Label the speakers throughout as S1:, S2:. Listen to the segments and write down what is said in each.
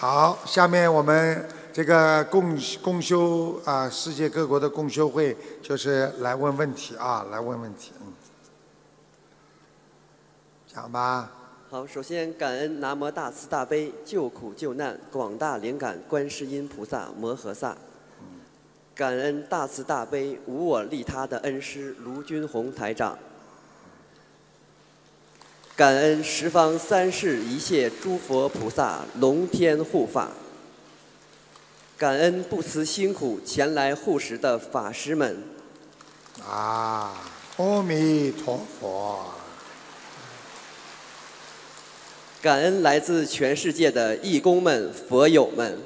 S1: 好，下面我们这个共共修啊，世界各国的共修会就是来问问题啊，来问问题。嗯，讲吧。
S2: 好，首先感恩南无大慈大悲救苦救难广大灵感观世音菩萨摩诃萨，感恩大慈大悲无我利他的恩师卢军宏台长。感恩十方三世一切诸佛菩萨龙天护法，感恩不辞辛苦前来护持的法师们，啊，阿弥陀佛！感恩来自全世界的义工们、佛友们。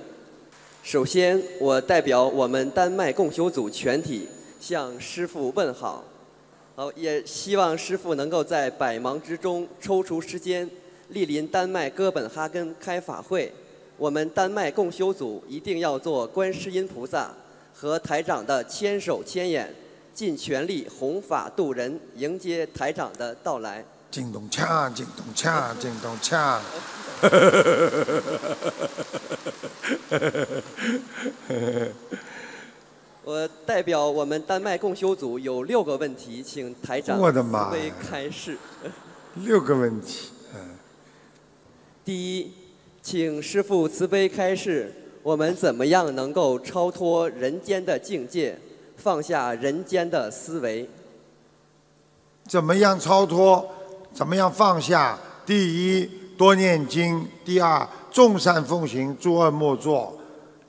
S2: 首先，我代表我们丹麦共修组全体，向师父问好。好，也希望师傅能够在百忙之中抽出时间，莅临丹麦哥本哈根开法会。我们丹麦共修组一定要做观世音菩萨和台长的千手千眼，尽全力弘法度人，迎接台长的到来。
S1: 金钟枪，金钟枪，金钟枪。
S2: 我代表我们丹麦共修组有六个问题，请台长我慈悲开示。
S1: 六个问题，
S2: 嗯。第一，请师父慈悲开示，我们怎么样能够超脱人间的境界，放下人间的思
S1: 维？怎么样超脱？怎么样放下？第一，多念经；第二，众善奉行，诸恶莫作；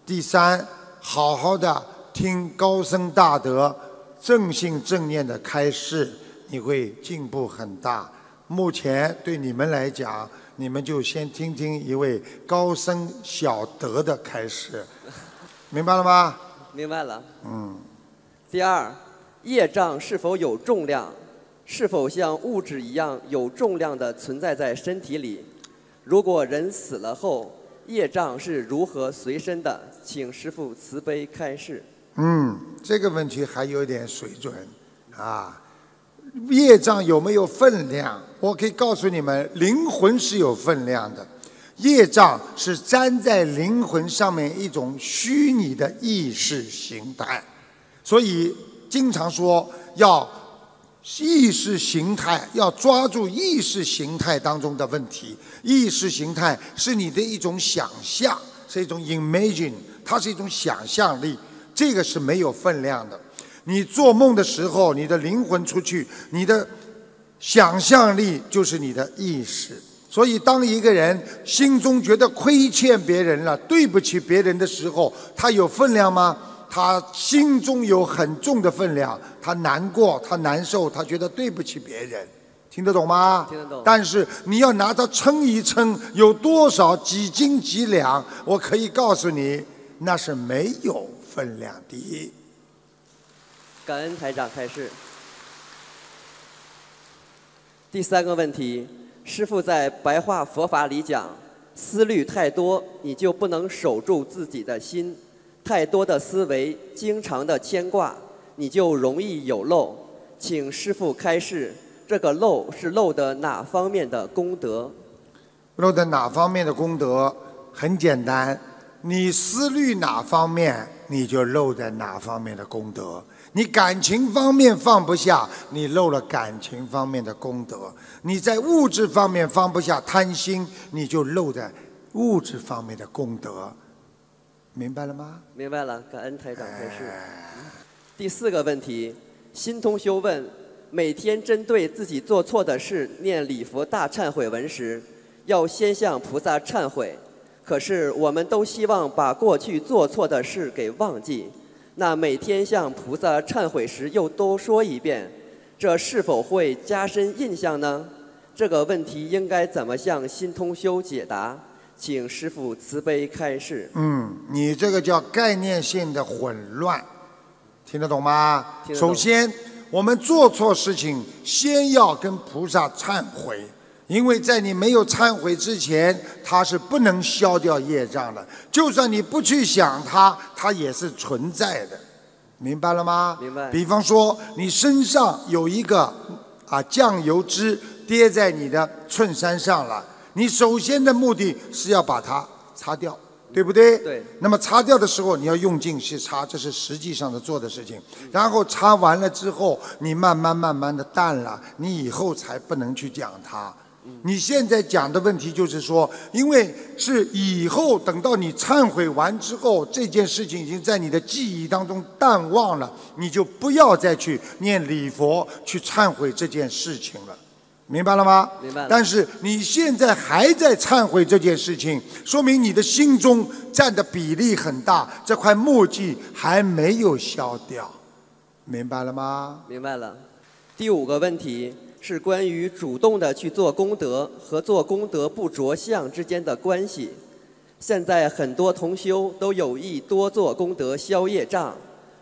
S1: 第三，好好的。听高僧大德正信正念的开示，你会进步很大。目前对你们来讲，你们就先听听一位高僧小德的开示，明白了吗？明白了。嗯。第二，业
S2: 障是否有重量？是否像物质一样有重量的存在在身体里？如果人死了后，业障是如何随身的？
S1: 请师父慈悲开示。嗯，这个问题还有点水准，啊，业障有没有分量？我可以告诉你们，灵魂是有分量的，业障是粘在灵魂上面一种虚拟的意识形态，所以经常说要意识形态，要抓住意识形态当中的问题。意识形态是你的一种想象，是一种 imagine，它是一种想象力。这个是没有分量的。你做梦的时候，你的灵魂出去，你的想象力就是你的意识。所以，当一个人心中觉得亏欠别人了、对不起别人的时候，他有分量吗？他心中有很重的分量，他难过，他难受，他觉得对不起别人。听得懂吗？听得懂。但是你要拿它称一称，有多少几斤几两？我可以告诉你，那是没有。分量第一。
S2: 感恩台长开示。第三个问题，师父在白话佛法里讲，思虑太多，你就不能守住自己的心；太多的思维，经常的牵挂，你就容易有漏。请师父开示，这个漏是漏的哪方面的功德？
S1: 漏的哪方面的功德？很简单，你思虑哪方面？你就漏在哪方面的功德？你感情方面放不下，你漏了感情方面的功德；你在物质方面放不下贪心，你就漏在物质方面的功德。明白了吗？
S2: 明白了，感恩台长开示。第四个问题，新通修问：每天针对自己做错的事念礼佛大忏悔文时，要先向菩萨忏悔。可是，我们都希望把过去做错的事给忘记。那每天向菩萨忏悔时又多说一遍，这是否会加深印象呢？这个问题应该怎么向心通修解答？请师父慈悲开示。
S1: 嗯，你这个叫概念性的混乱，听得懂吗？首先，我们做错事情，先要跟菩萨忏悔。因为在你没有忏悔之前，它是不能消掉业障的。就算你不去想它，它也是存在的，明白了吗？明白。比方说，你身上有一个啊酱油汁跌在你的衬衫上了，你首先的目的是要把它擦掉，对不对？对。那么擦掉的时候，你要用劲去擦，这是实际上的做的事情。然后擦完了之后，你慢慢慢慢的淡了，你以后才不能去讲它。你现在讲的问题就是说，因为是以后等到你忏悔完之后，这件事情已经在你的记忆当中淡忘了，你就不要再去念礼佛、去忏悔这件事情了，明白了吗？
S3: 明白了。但是
S1: 你现在还在忏悔这件事情，说明你的心中占的比例很大，这块墨迹还没有消掉，明白了吗？明
S2: 白了。第五个问题。是关于主动的去做功德和做功德不着相之间的关系。现在很多同修都有意多做功德消业障，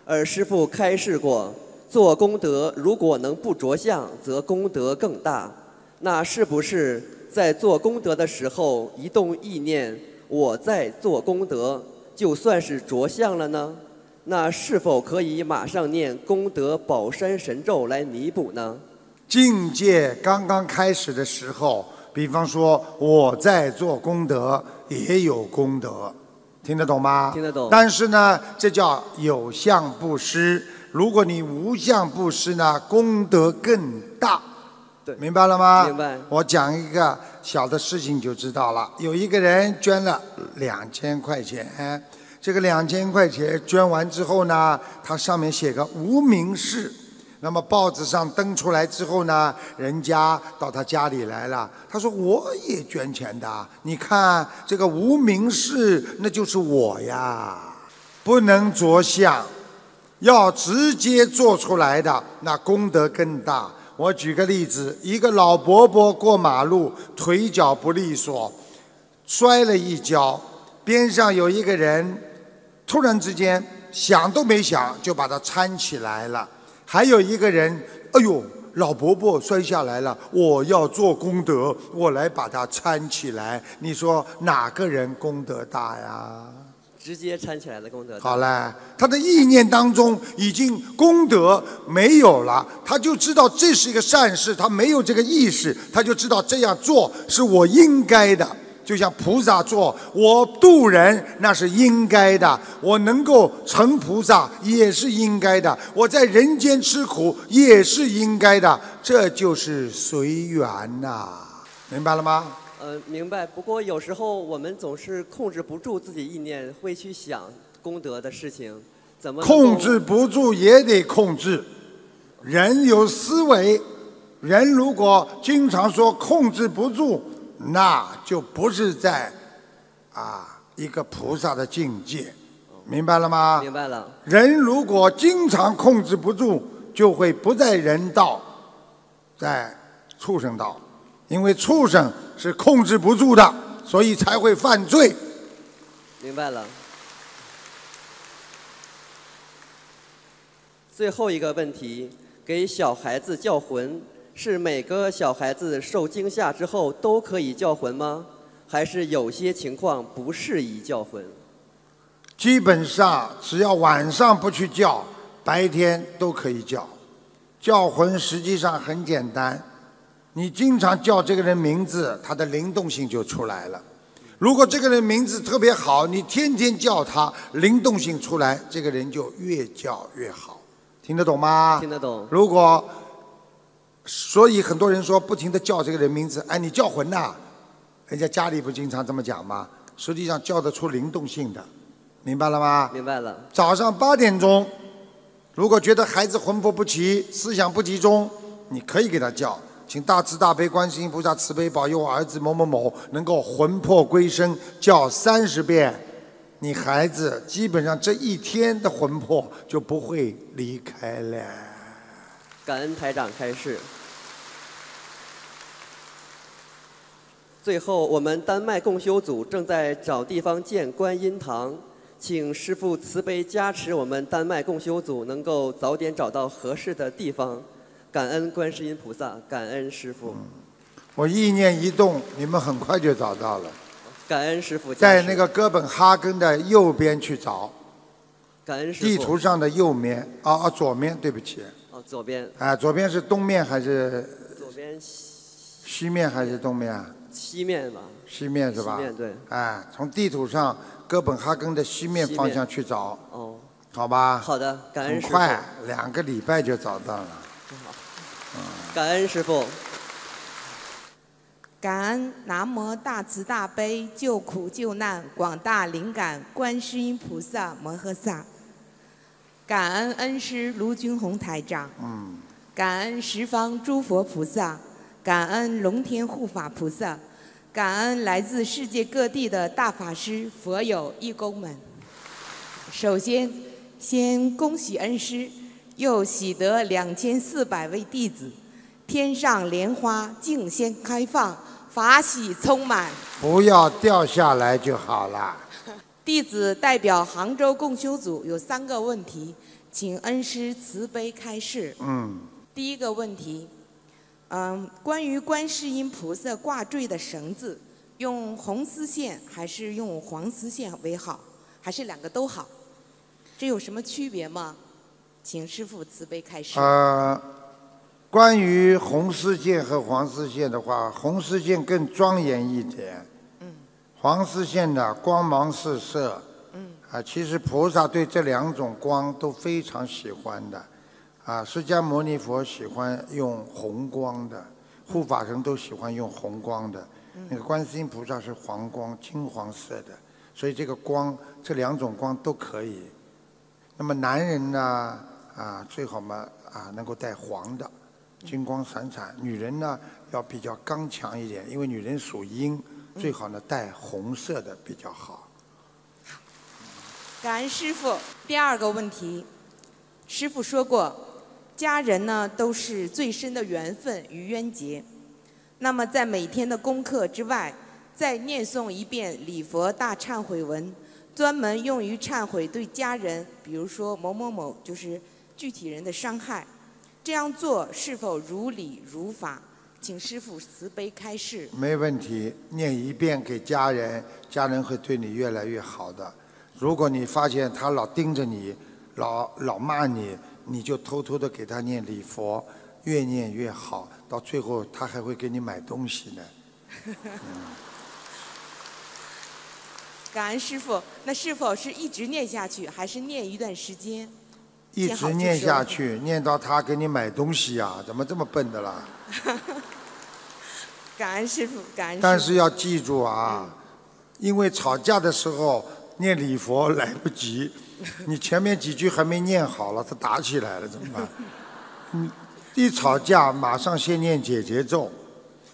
S2: 而师父开示过，做功德如果能不着相，则功德更大。那是不是在做功德的时候一动意念，我在做功德，就算是着相了呢？那是否可以马上念功德宝山神
S1: 咒来弥补呢？境界刚刚开始的时候，比方说我在做功德，也有功德，听得懂吗？听得懂。但是呢，这叫有相布施。如果你无相布施呢，功德更大。明白了吗？明白。我讲一个小的事情就知道了。有一个人捐了两千块钱，这个两千块钱捐完之后呢，他上面写个无名氏。那么报纸上登出来之后呢，人家到他家里来了。他说：“我也捐钱的，你看这个无名氏，那就是我呀，不能着相，要直接做出来的，那功德更大。”我举个例子，一个老伯伯过马路，腿脚不利索，摔了一跤，边上有一个人，突然之间想都没想就把他搀起来了。还有一个人，哎呦，老伯伯摔下来了，我要做功德，我来把他搀起来。你说哪个人功德大呀？直接搀起来的功德。好嘞，他的意念当中已经功德没有了，他就知道这是一个善事，他没有这个意识，他就知道这样做是我应该的。就像菩萨做我渡人，那是应该的；我能够成菩萨，也是应该的；我在人间吃苦，也是应该的。这就是随缘呐，明白了吗？
S2: 呃，明白。不过有时候我们总是控制不住自己意念，会去想功德的事情，怎么控制
S1: 不住也得控制。人有思维，人如果经常说控制不住。那就不是在啊一个菩萨的境界，明白了吗？明白了。人如果经常控制不住，就会不在人道，在畜生道，因为畜生是控制不住的，所以才会犯罪。
S2: 明白了。最后一个问题，给小孩子叫魂。是每个小孩子受惊吓之后都可以叫魂吗？还是有些情况不适宜叫魂？基
S1: 本上，只要晚上不去叫，白天都可以叫。叫魂实际上很简单，你经常叫这个人名字，他的灵动性就出来了。如果这个人名字特别好，你天天叫他，灵动性出来，这个人就越叫越好。听得懂吗？听得懂。如果。所以很多人说不停地叫这个人名字，哎，你叫魂呐，人家家里不经常这么讲吗？实际上叫得出灵动性的，明白了吗？明白了。早上八点钟，如果觉得孩子魂魄不齐、思想不集中，你可以给他叫，请大慈大悲观世音菩萨慈悲保佑我儿子某某某能够魂魄归身，叫三十遍，你孩子基本上这一天的魂魄就不会离开了。
S2: 感恩台长开示。最后，我们丹麦共修组正在找地方建观音堂，请师父慈悲加持，我们丹麦共修组能够早点找到合适的地方。感恩观世音菩萨，感恩师父。
S1: 我意念一动，你们很快就找到了。
S2: 感恩师父。在那个
S1: 哥本哈根的右边去找。
S2: 感恩师父。地图上
S1: 的右面，啊啊，左面，对不起。
S2: 左边哎，
S1: 左边是东面还是？
S2: 左边西
S1: 西面还是东面啊？西面吧。西面是吧？西面对。哎，从地图上哥本哈根的西面方向去找。哦。好吧。好的，感恩师傅。快，两个礼拜就找到了。好。嗯，感恩师傅。感恩南
S4: 无大慈大悲救苦救难广大灵感观世音菩萨摩诃萨。感恩恩师卢军宏台长，感恩十方诸佛菩萨，感恩龙天护法菩萨，感恩来自世界各地的大法师、佛友、义工们。首先，先恭喜恩师，又喜得两千四百位弟子，天上莲花竞先开放，法喜充满，
S1: 不要掉下来就好了。
S4: 弟子代表杭州共修组有三个问题，请恩师慈悲开示。嗯，第一个问题，嗯，关于观世音菩萨挂坠的绳子，用红丝线还是用黄丝线为好？还是两个都好？这有什么区别吗？请师傅慈悲开示。呃，
S1: 关于红丝线和黄丝线的话，红丝线更庄严一点。黄丝线的光芒四射，嗯啊，其实菩萨对这两种光都非常喜欢的，啊，释迦牟尼佛喜欢用红光的，护法神都喜欢用红光的，那个观世音菩萨是黄光，金黄色的，所以这个光这两种光都可以。那么男人呢，啊最好嘛啊能够带黄的，金光闪闪；女人呢要比较刚强一点，因为女人属阴。最好呢，戴红色的比较好。
S4: 感恩师傅。第二个问题，师傅说过，家人呢都是最深的缘分与冤结。那么在每天的功课之外，再念诵一遍礼佛大忏悔文，专门用于忏悔对家人，比如说某某某就是具体人的伤害。这样做是否如理如法？请师傅慈悲开示。
S1: 没问题，念一遍给家人，家人会对你越来越好的。如果你发现他老盯着你，老老骂你，你就偷偷的给他念礼佛，越念越好，到最后他还会给你买东西呢。
S4: 感恩师傅。那是否是一直念下去，还是念一段时间？
S1: 一直念下去，念到他给你买东西呀？怎么这么笨的啦？
S4: 感恩师傅，感恩。但是要记
S1: 住啊，因为吵架的时候念礼佛来不及，你前面几句还没念好了，他打起来了，怎么办？你一吵架马上先念姐姐咒，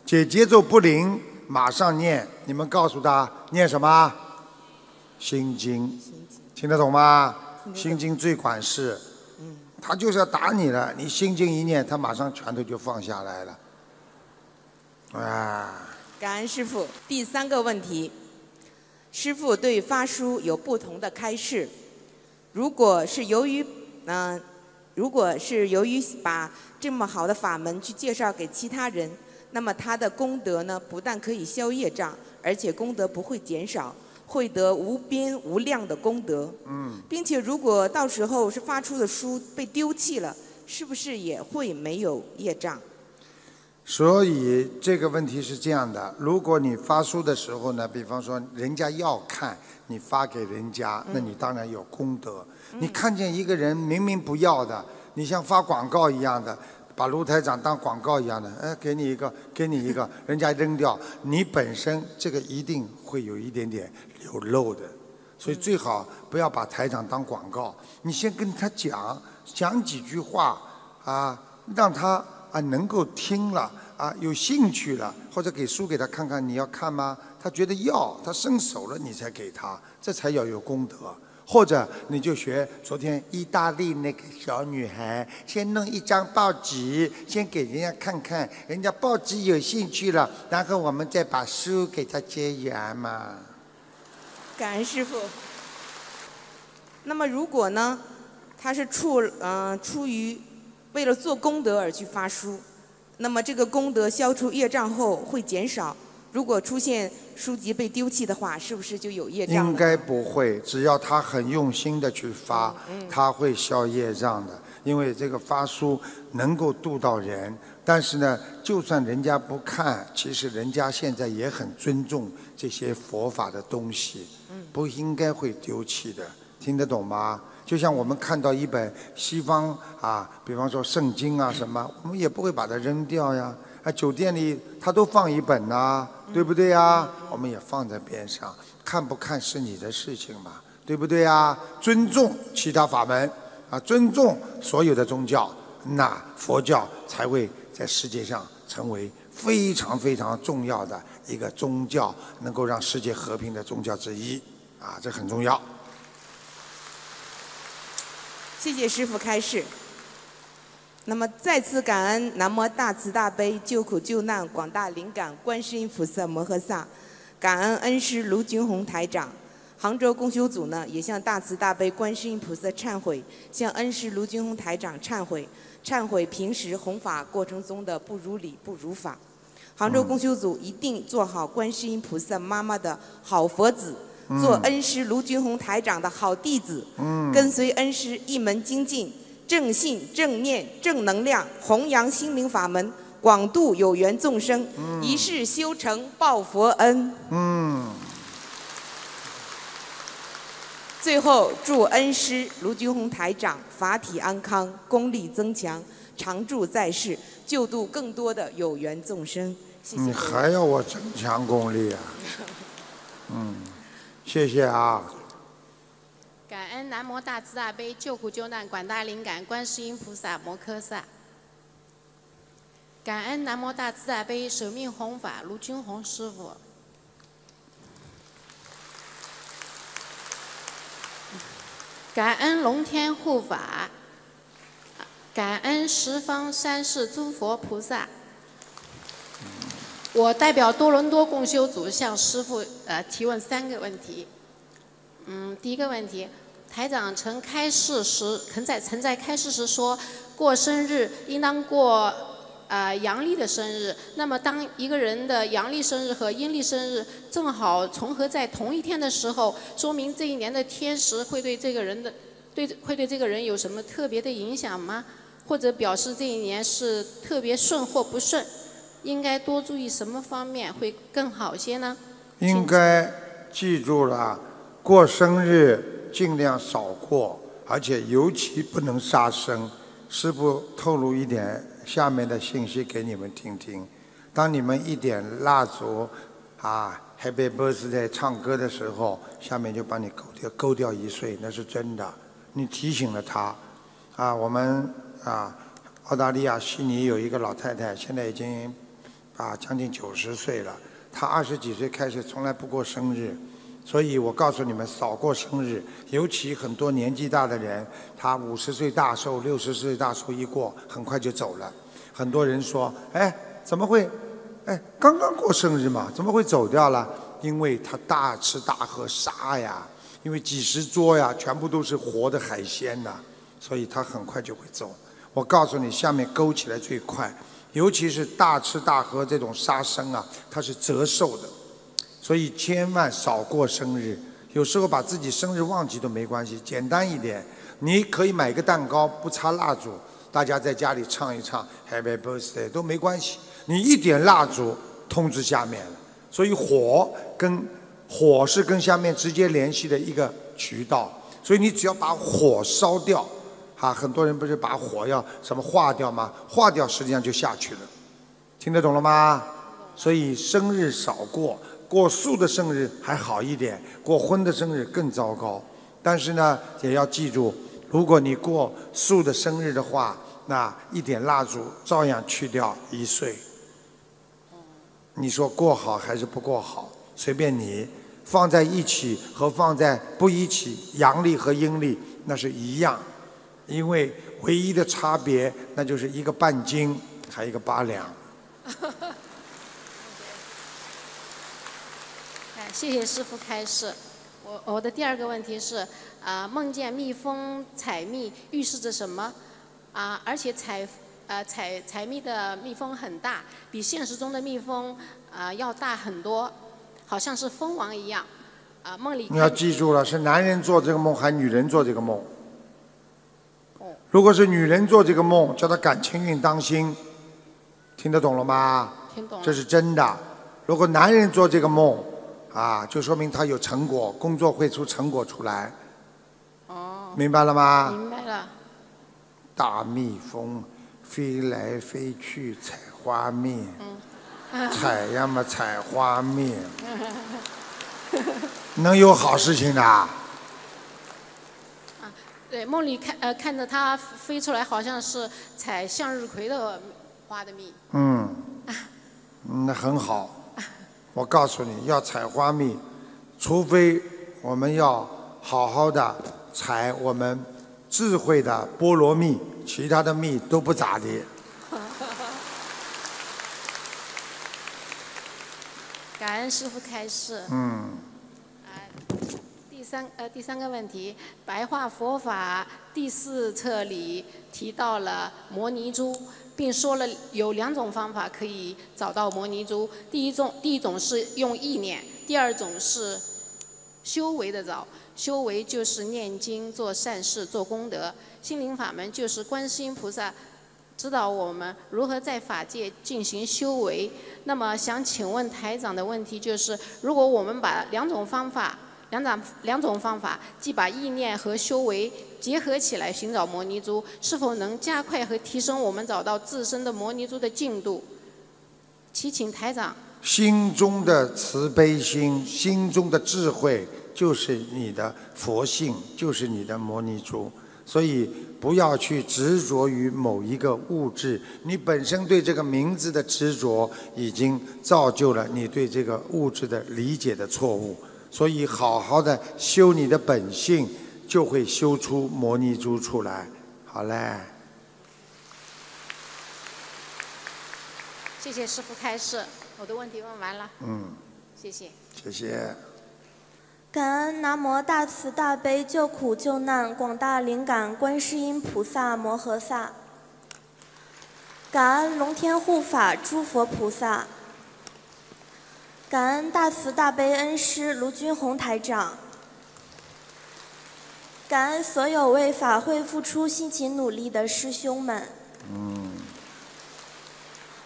S1: 姐姐咒不灵，马上念，你们告诉他念什么，《心经》，听得懂吗？心经最管事，他就是要打你了，你心经一念，他马上拳头就放下来了。啊！
S4: 感恩师傅。第三个问题，师傅对发书有不同的开示。如果是由于嗯，如果是由于把这么好的法门去介绍给其他人，那么他的功德呢，不但可以消业障，而且功德不会减少。会得无边无量的功德，嗯，并且如果到时候是发出的书被丢弃了，是不是也会没有业障？
S1: 所以这个问题是这样的：如果你发书的时候呢，比方说人家要看，你发给人家，那你当然有功德。你看见一个人明明不要的，你像发广告一样的。把卢台长当广告一样的，哎，给你一个，给你一个，人家扔掉，你本身这个一定会有一点点有漏的，所以最好不要把台长当广告。你先跟他讲讲几句话啊，让他啊能够听了啊有兴趣了，或者给书给他看看，你要看吗？他觉得要，他伸手了，你才给他，这才要有功德。或者你就学昨天意大利那个小女孩，先弄一张报纸，先给人家看看，人家报纸有兴趣了，然后我们再把书给他结缘嘛。
S4: 感恩师傅。那么如果呢，他是出嗯出于为了做功德而去发书，那么这个功德消除业障后会减少。如果出现书籍被丢弃的话，是不是就有业障？应该不
S1: 会，只要他很用心的去发，他会消业障的。因为这个发书能够度到人，但是呢，就算人家不看，其实人家现在也很尊重这些佛法的东西，不应该会丢弃的。听得懂吗？就像我们看到一本西方啊，比方说《圣经》啊什么，我们也不会把它扔掉呀。啊，酒店里他都放一本呐，对不对呀？我们也放在边上，看不看是你的事情嘛，对不对呀？尊重其他法门，啊，尊重所有的宗教，那佛教才会在世界上成为非常非常重要的一个宗教，能够让世界和平的宗教之一，啊，这很重要。
S4: 谢谢师傅开示。那么，再次感恩南无大慈大悲救苦救难广大灵感观世音菩萨摩诃萨，感恩恩师卢军宏台长，杭州公修组呢也向大慈大悲观世音菩萨忏悔，向恩师卢军宏台长忏悔，忏悔平时弘法过程中的不如理不如法。杭州公修组一定做好观世音菩萨妈妈的好佛子，做恩师卢军宏台长的好弟子，跟随恩师一门精进。正信正念正能量，弘扬心灵法门，广度有缘众生，一世修成报佛恩。嗯。最后祝恩师卢军宏台长法体安康，功力增强，常驻在世，救度更多的有缘众生。你还
S1: 要我增强功力啊？嗯，谢谢啊。
S4: 感恩
S5: 南无大慈大悲救苦救难广大灵感观世音菩萨摩诃萨。感恩南无大慈大悲舍命弘法卢军宏师傅。感恩龙天护法。感恩十方三世诸佛菩萨。我代表多伦多共修组向师傅呃提问三个问题。嗯，第一个问题。台长曾开示时，曾在曾在开示时说过，生日应当过呃阳历的生日。那么，当一个人的阳历生日和阴历生日正好重合在同一天的时候，说明这一年的天时会对这个人的对会对这个人有什么特别的影响吗？或者表示这一年是特别顺或不顺？应该多注意什么方面会更好些呢？
S1: 应该记住了，过生日。尽量少过，而且尤其不能杀生。师傅透露一点下面的信息给你们听听：当你们一点蜡烛，啊，Happy Birthday 唱歌的时候，下面就把你勾掉，勾掉一岁，那是真的。你提醒了他，啊，我们啊，澳大利亚悉尼有一个老太太，现在已经啊将近九十岁了，她二十几岁开始从来不过生日。所以我告诉你们，少过生日，尤其很多年纪大的人，他五十岁大寿、六十岁大寿一过，很快就走了。很多人说：“哎，怎么会？哎，刚刚过生日嘛，怎么会走掉了？”因为他大吃大喝杀呀，因为几十桌呀，全部都是活的海鲜呐，所以他很快就会走。我告诉你，下面勾起来最快，尤其是大吃大喝这种杀生啊，它是折寿的。所以千万少过生日，有时候把自己生日忘记都没关系，简单一点，你可以买个蛋糕，不插蜡烛，大家在家里唱一唱 Happy Birthday 都没关系。你一点蜡烛通知下面了，所以火跟火是跟下面直接联系的一个渠道，所以你只要把火烧掉，哈，很多人不是把火要什么化掉吗？化掉实际上就下去了，听得懂了吗？所以生日少过。过素的生日还好一点，过荤的生日更糟糕。但是呢，也要记住，如果你过素的生日的话，那一点蜡烛照样去掉一岁。你说过好还是不过好？随便你，放在一起和放在不一起，阳历和阴历那是一样，因为唯一的差别那就是一个半斤，还一个八两。
S5: 谢谢师傅开示，我我的第二个问题是，啊，梦见蜜蜂采蜜预示着什么？啊，而且采，呃，采采蜜的蜜蜂很大，比现实中的蜜蜂啊要大很多，好像是蜂王一样。啊，梦里你要记
S1: 住了，是男人做这个梦还是女人做这个梦？如果是女人做这个梦，叫她感情运当心，听得懂了吗？听懂了。这是真的。如果男人做这个梦。啊，就说明他有成果，工作会出成果出来，
S6: 哦，明白了吗？明白了。
S1: 大蜜蜂飞来飞去采花蜜，采呀嘛采花蜜，能有好事情的。啊，
S5: 对，梦里看呃看着它飞出来，好像是采向日葵的花
S1: 的蜜。嗯，那很好。我告诉你要采花蜜，除非我们要好好的采我们智慧的菠萝蜜，其他的蜜都不咋地。
S5: 感恩师傅开示。嗯。第三呃第三个问题，白话佛法第四册里提到了摩尼珠。并说了有两种方法可以找到摩尼珠，第一种第一种是用意念，第二种是，修为的找，修为就是念经、做善事、做功德，心灵法门就是观世音菩萨，指导我们如何在法界进行修为。那么想请问台长的问题就是，如果我们把两种方法，两种两种方法，既把意念和修为。结合起来寻找摩尼珠，是否能加快和提升我们找到自身的摩尼珠的进度？祈请台长，
S1: 心中的慈悲心，心中的智慧，就是你的佛性，就是你的摩尼珠。所以不要去执着于某一个物质，你本身对这个名字的执着，已经造就了你对这个物质的理解的错误。所以好好的修你的本性。就会修出摩尼珠出来，好嘞。
S5: 谢谢师傅开示，我的问题问完了。嗯，谢谢。
S1: 谢谢。
S7: 感恩南无大慈大悲救苦救难广大灵感观世音菩萨摩诃萨。感恩龙天护法诸佛菩萨。感恩大慈大悲恩师卢军宏台长。感恩所有为法会付出辛勤努力的师兄们。嗯。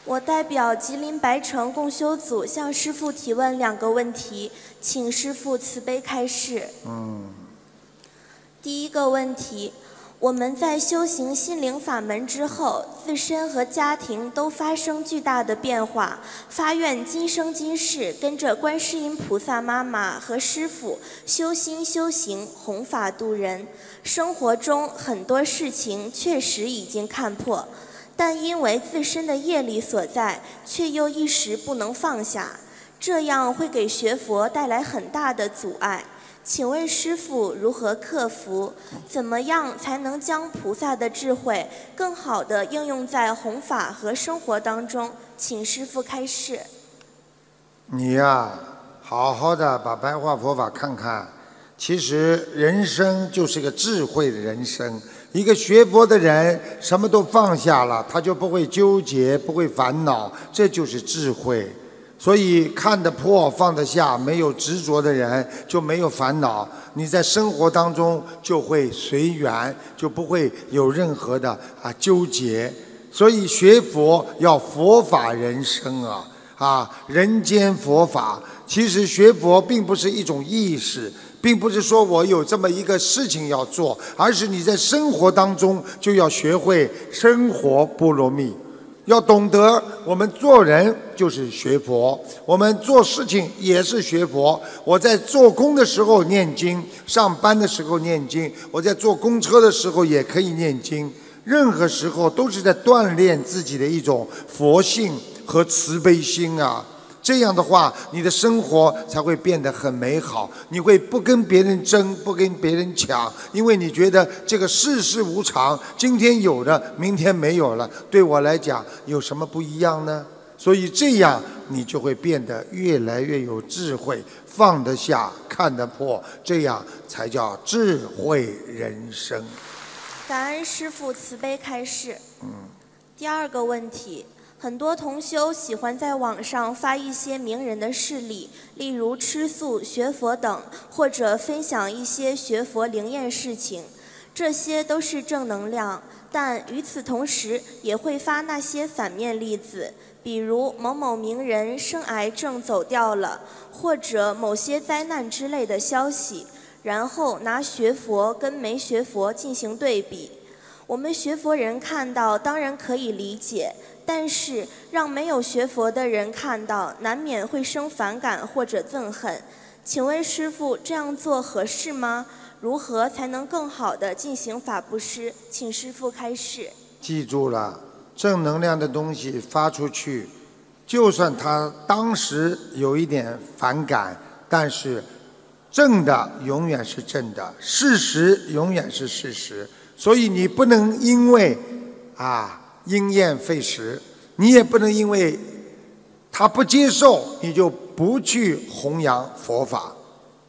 S7: 我代表吉林白城共修组向师父提问两个问题，请师父慈悲开示。嗯。第一个问题。我们在修行心灵法门之后，自身和家庭都发生巨大的变化。发愿今生今世跟着观世音菩萨妈妈和师父修心修行，弘法度人。生活中很多事情确实已经看破，但因为自身的业力所在，却又一时不能放下，这样会给学佛带来很大的阻碍。请问师傅，如何克服？怎么样才能将菩萨的智慧更好地应用在弘法和生活当中？请师傅开示。
S1: 你呀，好好的把白话佛法看看。其实人生就是个智慧的人生。一个学佛的人，什么都放下了，他就不会纠结，不会烦恼，这就是智慧。所以看得破、放得下，没有执着的人就没有烦恼。你在生活当中就会随缘，就不会有任何的啊纠结。所以学佛要佛法人生啊，啊人间佛法。其实学佛并不是一种意识，并不是说我有这么一个事情要做，而是你在生活当中就要学会生活波罗蜜。要懂得，我们做人就是学佛，我们做事情也是学佛。我在做工的时候念经，上班的时候念经，我在坐公车的时候也可以念经。任何时候都是在锻炼自己的一种佛性和慈悲心啊。这样的话，你的生活才会变得很美好。你会不跟别人争，不跟别人抢，因为你觉得这个世事无常，今天有的，明天没有了，对我来讲有什么不一样呢？所以这样你就会变得越来越有智慧，放得下，看得破，这样才叫智慧人生。
S7: 感恩师父慈悲开示。嗯。第二个问题。很多同修喜欢在网上发一些名人的事例，例如吃素、学佛等，或者分享一些学佛灵验事情，这些都是正能量。但与此同时，也会发那些反面例子，比如某某名人生癌症走掉了，或者某些灾难之类的消息，然后拿学佛跟没学佛进行对比。我们学佛人看到，当然可以理解。但是让没有学佛的人看到，难免会生反感或者憎恨。请问师父这样做合适吗？如何才能更好的进行法布施？请师父开示。
S1: 记住了，正能量的东西发出去，就算他当时有一点反感，但是正的永远是正的，事实永远是事实。所以你不能因为啊。因厌废食，你也不能因为他不接受，你就不去弘扬佛法。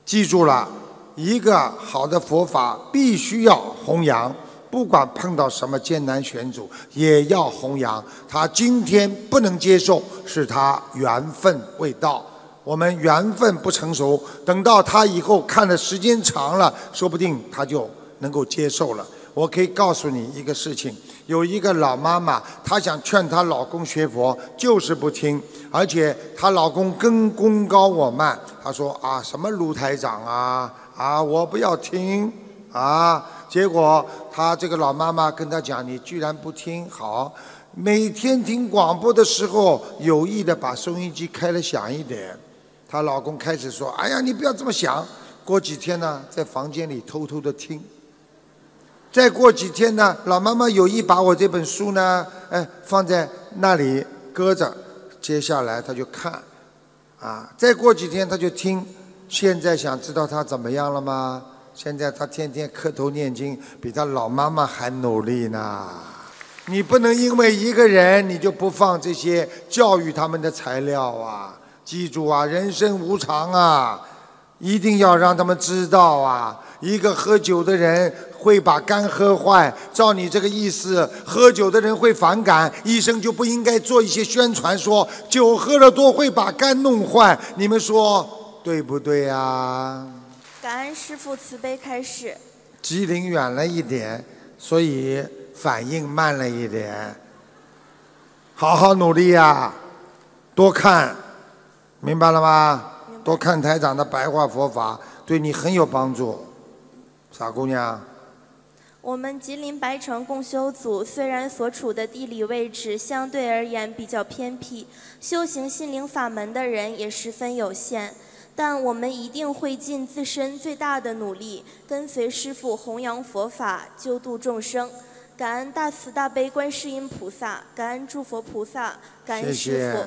S1: 记住了一个好的佛法必须要弘扬，不管碰到什么艰难险阻，也要弘扬。他今天不能接受，是他缘分未到，我们缘分不成熟，等到他以后看的时间长了，说不定他就能够接受了。我可以告诉你一个事情，有一个老妈妈，她想劝她老公学佛，就是不听，而且她老公跟功高我慢，她说啊，什么卢台长啊，啊，我不要听啊。结果她这个老妈妈跟她讲，你居然不听，好，每天听广播的时候，有意的把收音机开得响一点，她老公开始说，哎呀，你不要这么响，过几天呢，在房间里偷偷的听。再过几天呢，老妈妈有意把我这本书呢，哎，放在那里搁着。接下来他就看，啊，再过几天他就听。现在想知道她怎么样了吗？现在她天天磕头念经，比她老妈妈还努力呢。你不能因为一个人，你就不放这些教育他们的材料啊！记住啊，人生无常啊，一定要让他们知道啊，一个喝酒的人。会把肝喝坏。照你这个意思，喝酒的人会反感，医生就不应该做一些宣传，说酒喝了多会把肝弄坏。你们说对不对呀？
S7: 感恩师父慈悲开示。
S1: 吉林远了一点，所以反应慢了一点。好好努力呀，多看，明白了吗？多看台长的白话佛法，对你很有帮助。傻姑娘。
S7: 我们吉林白城共修组虽然所处的地理位置相对而言比较偏僻，修行心灵法门的人也十分有限，但我们一定会尽自身最大的努力，跟随师父弘扬佛法，救度众生。感恩大慈大悲观世音菩萨，感恩诸佛菩萨，感恩师父。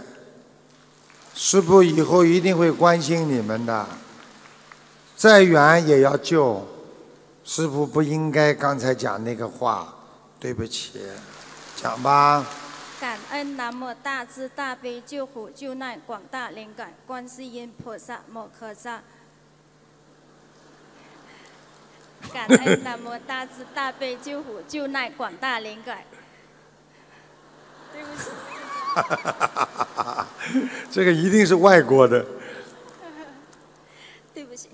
S1: 师父以后一定会关心你们的，再远也要救。师傅不应该刚才讲那个话，对不起。讲吧。
S8: 感恩南无大慈大悲救苦救难广大灵感观世音菩萨摩诃萨。感恩南无大慈大悲救苦救难广大灵感。
S3: 对不起。
S1: 这个一定是外国的。
S8: 对不起。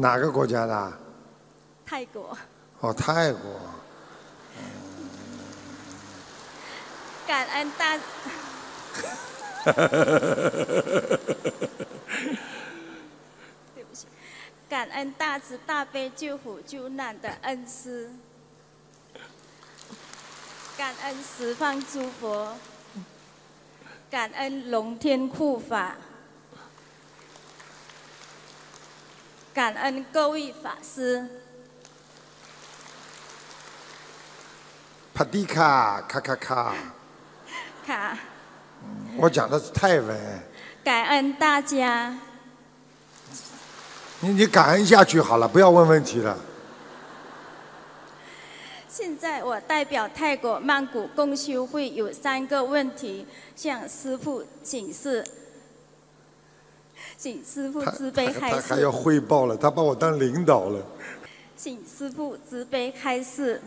S1: 哪个国家的？泰国。哦，泰国。
S8: 感恩大。对不起，感恩大慈大悲救苦救难的恩师，感恩十方诸佛，感恩龙天护法，感恩各位法师。
S1: 帕迪卡，卡卡卡。卡。我讲的是泰文。
S8: 感恩大家。
S1: 你你感恩下去好了，不要问问题了。
S8: 现在我代表泰国曼谷共修会有三个问题向师傅请示，请师傅慈悲开示。他他还要汇
S1: 报了，他把我当领导了。
S8: 请师傅慈悲开示。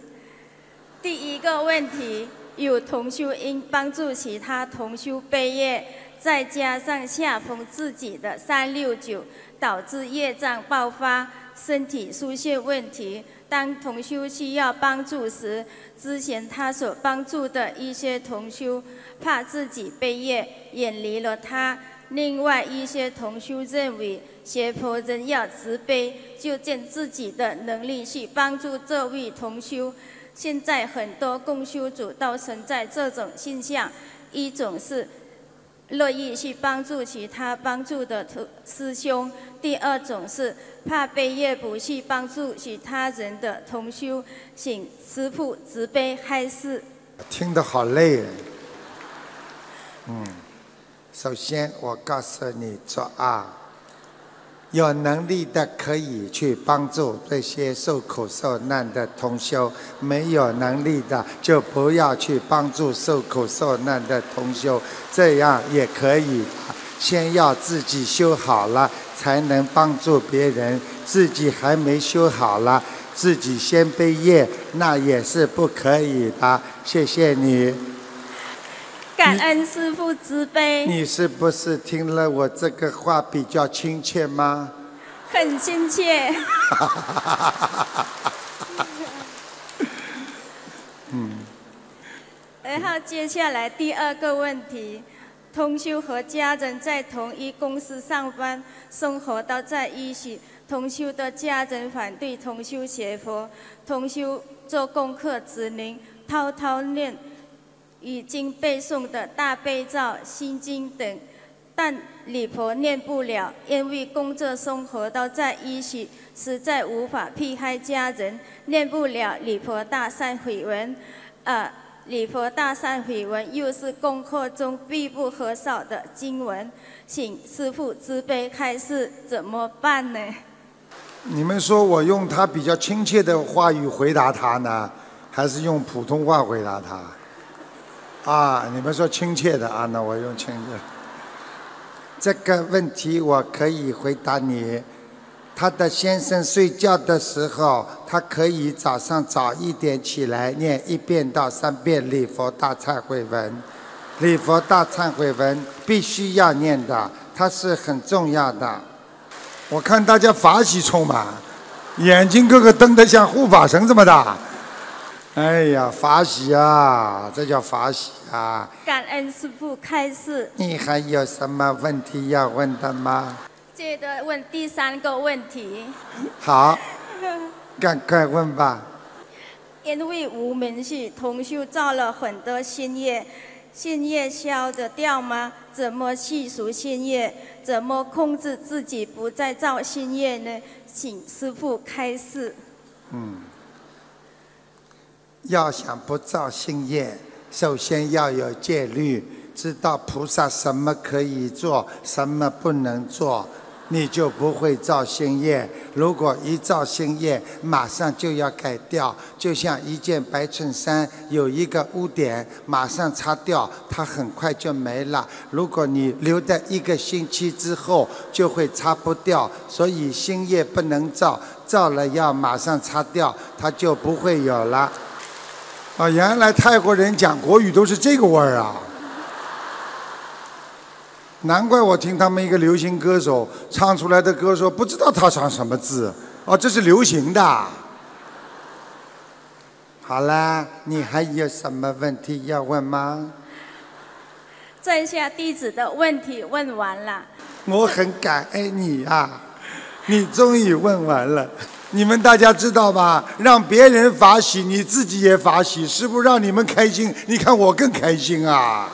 S8: 第一个问题，有同修因帮助其他同修背业，再加上下风自己的三六九，导致业障爆发，身体出现问题。当同修需要帮助时，之前他所帮助的一些同修怕自己背业，远离了他；另外一些同修认为学佛人要慈悲，就尽自己的能力去帮助这位同修。现在很多共修组都存在这种现象，一种是乐意去帮助其他帮助的师兄；第二种是怕被业不去帮助其他人的同修，请师父慈悲开示。
S1: 听得好累，嗯，首先我告诉你做啊。有能力的可以去帮助这些受苦受难的同修，没有能力的就不要去帮助受苦受难的同修，这样也可以。先要自己修好了，才能帮助别人。自己还没修好了，自己先背业，那也是不可以的。谢谢你。
S8: 感恩师父慈悲。你
S1: 是不是听了我这个话比较亲切吗？
S8: 很亲切。嗯。然后接下来第二个问题：通修和家人在同一公司上班，生活都在一起。同修的家人反对同修学佛，同修做功课只能偷偷念。已经背诵的大悲咒、心经等，但礼佛念不了，因为工作生活都在一起，实在无法避开家人，念不了礼佛大善悔文。呃，礼佛大善悔文又是功课中必不可少的经文，请师傅慈悲开示，怎么办呢？
S1: 你们说我用他比较亲切的话语回答他呢，还是用普通话回答他？啊，你们说亲切的啊，那我用亲切。这个问题我可以回答你，他的先生睡觉的时候，他可以早上早一点起来念一遍到三遍礼佛大忏悔文，礼佛大忏悔文必须要念的，它是很重要的。我看大家法喜充满，眼睛个个瞪得像护法神这么大。哎呀，法喜啊，这叫法喜。啊！
S8: 感恩师父开示。你
S1: 还有什么问题要问的吗？
S8: 接得问第三个问题。
S1: 好，赶快问吧。
S8: 因为无名氏同修造了很多新业，新业消得掉吗？怎么去除新业？怎么控制自己不再造新业呢？请师父开示。
S1: 嗯，要想不造新业。首先要有戒律，知道菩萨什么可以做，什么不能做，你就不会造新业。如果一造新业，马上就要改掉，就像一件白衬衫有一个污点，马上擦掉，它很快就没了。如果你留在一个星期之后，就会擦不掉。所以新业不能造，造了要马上擦掉，它就不会有了。啊，原来泰国人讲国语都是这个味儿啊！难怪我听他们一个流行歌手唱出来的歌说不知道他唱什么字，哦，这是流行的。好啦，你还有什么问题要问吗？
S8: 这下弟子的问题问完了。
S1: 我很感恩你啊，你终于问完了。你们大家知道吧？让别人发喜，你自己也发喜，是不？让你们开心，你看我更开心啊！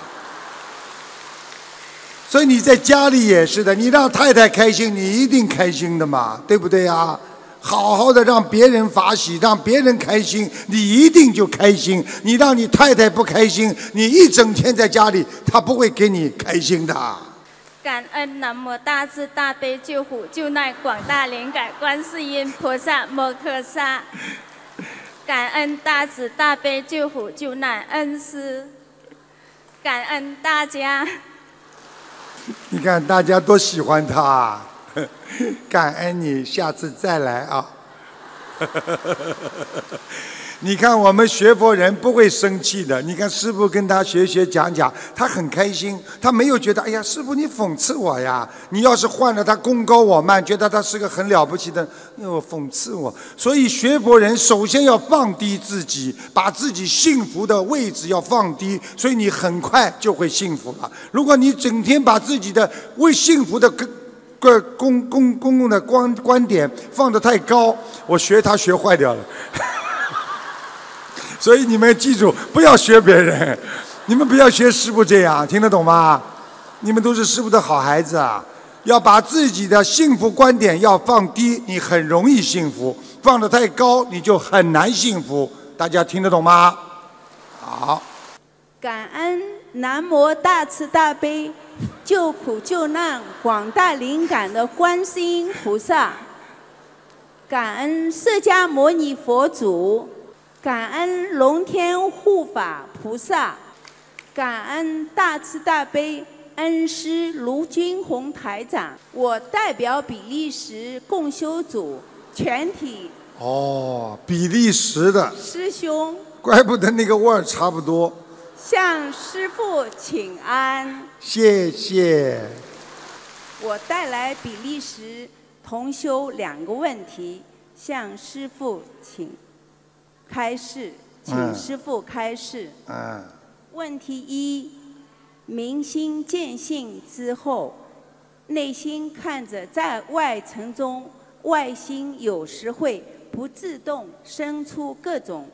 S1: 所以你在家里也是的，你让太太开心，你一定开心的嘛，对不对啊？好好的让别人发喜，让别人开心，你一定就开心。你让你太太不开心，你一整天在家里，她不会给你开心的。
S8: 感恩南无大慈大悲救苦救难广大灵感观世音菩萨摩诃萨，感恩大慈大悲救苦救难恩师，感恩大家。
S1: 你看大家都喜欢他，啊，感恩你下次再来啊。你看，我们学佛人不会生气的。你看，师傅跟他学学讲讲，他很开心，他没有觉得哎呀，师傅你讽刺我呀。你要是换了他，功高我慢，觉得他是个很了不起的，哦，讽刺我。所以学佛人首先要放低自己，把自己幸福的位置要放低，所以你很快就会幸福了。如果你整天把自己的为幸福的个个公公公公的观观点放的太高，我学他学坏掉了。所以你们记住，不要学别人，你们不要学师傅这样，听得懂吗？你们都是师傅的好孩子啊，要把自己的幸福观点要放低，你很容易幸福；放得太高，你就很难幸福。大家听得懂吗？好，
S9: 感恩南无大慈大悲救苦救难广大灵感的观世音菩萨，感恩释迦牟尼佛祖。感恩龙天护法菩萨，感恩大慈大悲恩师卢军宏台长。我代表比利时共修组全体。
S1: 哦，比利时的师兄，怪不得那个味儿差不多。
S9: 向师父请安，
S1: 谢谢。
S9: 我带来比利时同修两个问题，向师父请。开示，请师傅开示。嗯，问题一：明心见性之后，内心看着在外层中，外心有时会不自动生出各种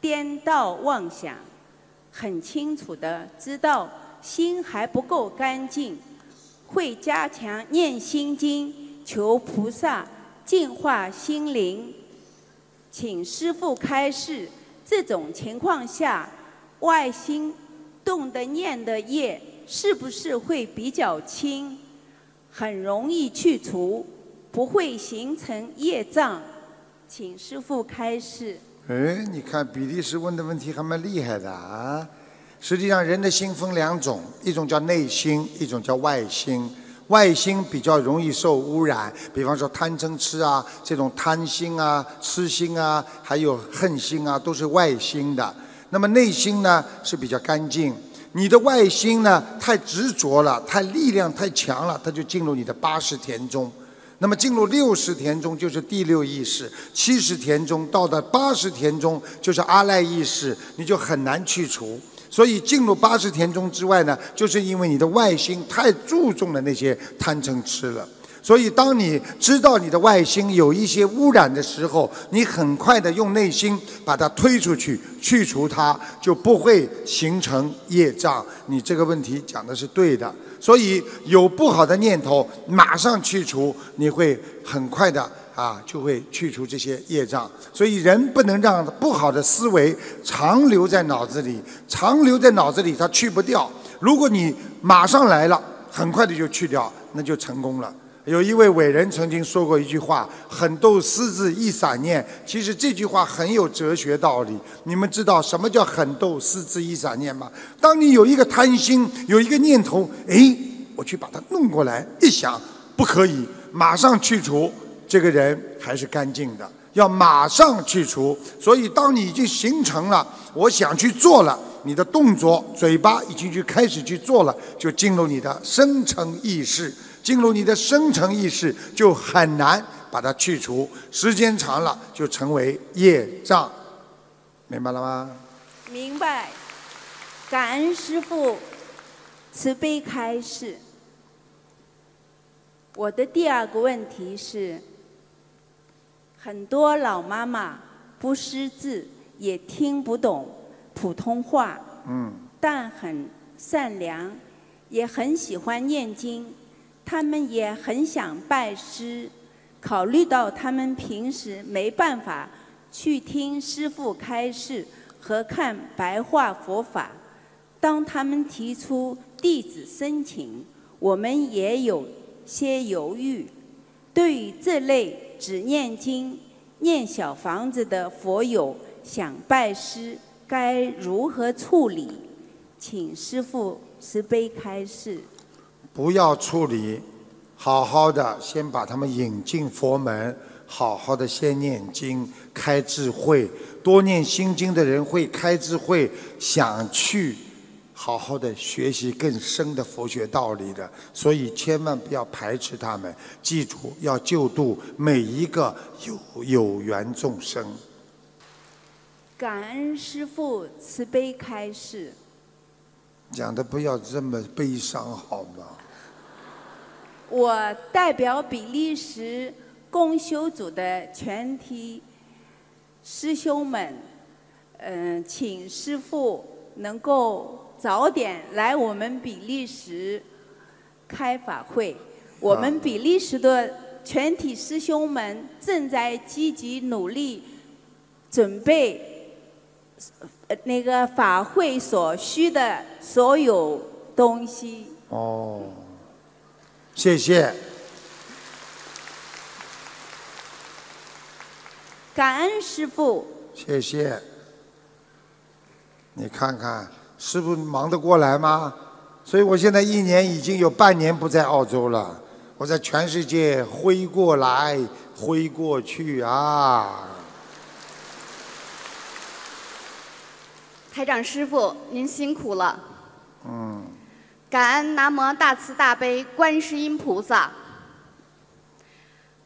S9: 颠倒妄想。很清楚的知道心还不够干净，会加强念心经，求菩萨净化心灵。请师傅开示，这种情况下，外心动的念的业是不是会比较轻，很容易去除，不会形成业障？请师傅开示。
S1: 哎，你看比利时问的问题还蛮厉害的啊。实际上，人的心分两种，一种叫内心，一种叫外心。外心比较容易受污染，比方说贪嗔痴啊，这种贪心啊、痴心啊、还有恨心啊，都是外心的。那么内心呢是比较干净。你的外心呢太执着了，太力量太强了，它就进入你的八十田中。那么进入六十田中就是第六意识，七十田中到的八十田中就是阿赖意识，你就很难去除。所以进入八十田中之外呢，就是因为你的外心太注重了那些贪嗔痴了。所以当你知道你的外心有一些污染的时候，你很快的用内心把它推出去，去除它，就不会形成业障。你这个问题讲的是对的。所以有不好的念头，马上去除，你会很快的。啊，就会去除这些业障，所以人不能让不好的思维长留在脑子里，长留在脑子里它去不掉。如果你马上来了，很快的就去掉，那就成功了。有一位伟人曾经说过一句话：“狠斗私字一散念。”其实这句话很有哲学道理。你们知道什么叫“狠斗私字一散念”吗？当你有一个贪心，有一个念头，哎，我去把它弄过来，一想不可以，马上去除。这个人还是干净的，要马上去除。所以，当你已经形成了，我想去做了，你的动作、嘴巴已经去开始去做了，就进入你的生成意识。进入你的生成意识，就很难把它去除。时间长了，就成为业障，明白了吗？
S9: 明白。感恩师父慈悲开示。我的第二个问题是。很多老妈妈不识字，也听不懂普通话，嗯，但很善良，也很喜欢念经，他们也很想拜师。考虑到他们平时没办法去听师傅开示和看白话佛法，当他们提出弟子申请，我们也有些犹豫。对于这类。只念经念小房子的佛友想拜师，该如何处理？请师父慈悲开示。
S1: 不要处理，好好的先把他们引进佛门，好好的先念经开智慧。多念心经的人会开智慧，想去。好好的学习更深的佛学道理的，所以千万不要排斥他们。记住，要救度每一个有有缘众生。
S9: 感恩师父慈悲开示。
S1: 讲的不要这么悲伤好吗？
S9: 我代表比利时共修组的全体师兄们，嗯，请师父能够。早点来我们比利时开法会，我们比利时的全体师兄们正在积极努力准备那个法会所需的所有东西。
S1: 哦，谢谢，
S9: 感恩师傅。
S1: 谢谢，你看看。师傅忙得过来吗？所以我现在一年已经有半年不在澳洲了，我在全世界挥过来挥过去啊！
S10: 台长师傅，您辛苦了。嗯。感恩南无大慈大悲观世音菩萨，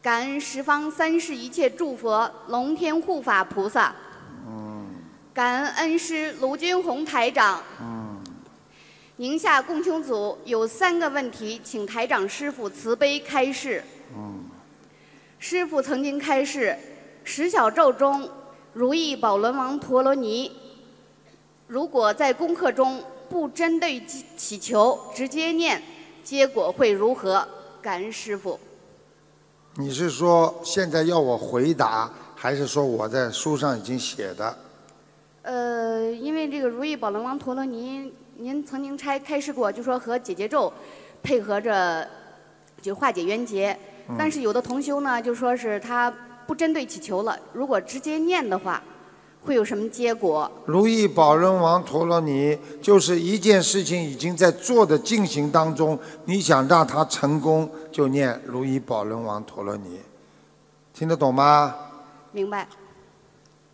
S10: 感恩十方三世一切诸佛龙天护法菩萨。感恩恩师卢军红台长。嗯。宁夏共修组有三个问题，请台长师傅慈悲开示。嗯。师傅曾经开示，十小咒中，如意宝轮王陀罗尼，如果在功课中不针对祈求直接念，结果会如何？感恩师傅。
S1: 你是说现在要我回答，还是说我在书上已经写的？
S10: 呃，因为这个如意宝轮王陀罗尼，您曾经拆开示过，就说和解结咒配合着就化解冤结。但是有的同修呢，就说是他不针对祈求了，如果直接念的话，会有什么结果？
S1: 如意宝轮王陀罗尼就是一件事情已经在做的进行当中，你想让它成功，就念如意宝轮王陀罗尼，听得懂吗？明白。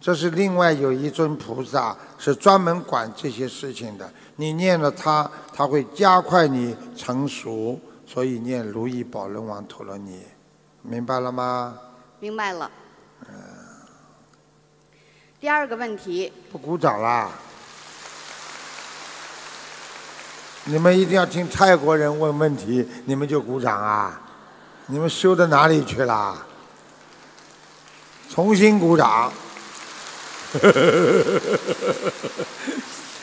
S1: 这是另外有一尊菩萨是专门管这些事情的，你念了他，他会加快你成熟，所以念如意宝轮王陀罗尼，明白了吗？
S10: 明白了。嗯。第二个问题，
S1: 不鼓掌啦！你们一定要听泰国人问问题，你们就鼓掌啊！你们修到哪里去啦？重新鼓掌。呵呵呵呵呵呵呵呵呵呵。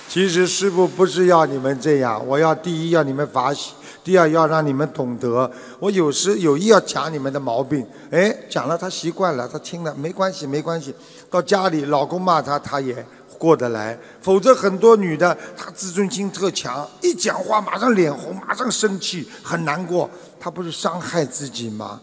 S1: 其实师傅不是要你们这样，我要第一要你们罚省，第二要让你们懂得。我有时有意要讲你们的毛病，哎，讲了他习惯了，他听了没关系没关系。到家里老公骂他，他也过得来。否则很多女的她自尊心特强，一讲话马上脸红，马上生气很难过，她不是伤害自己吗？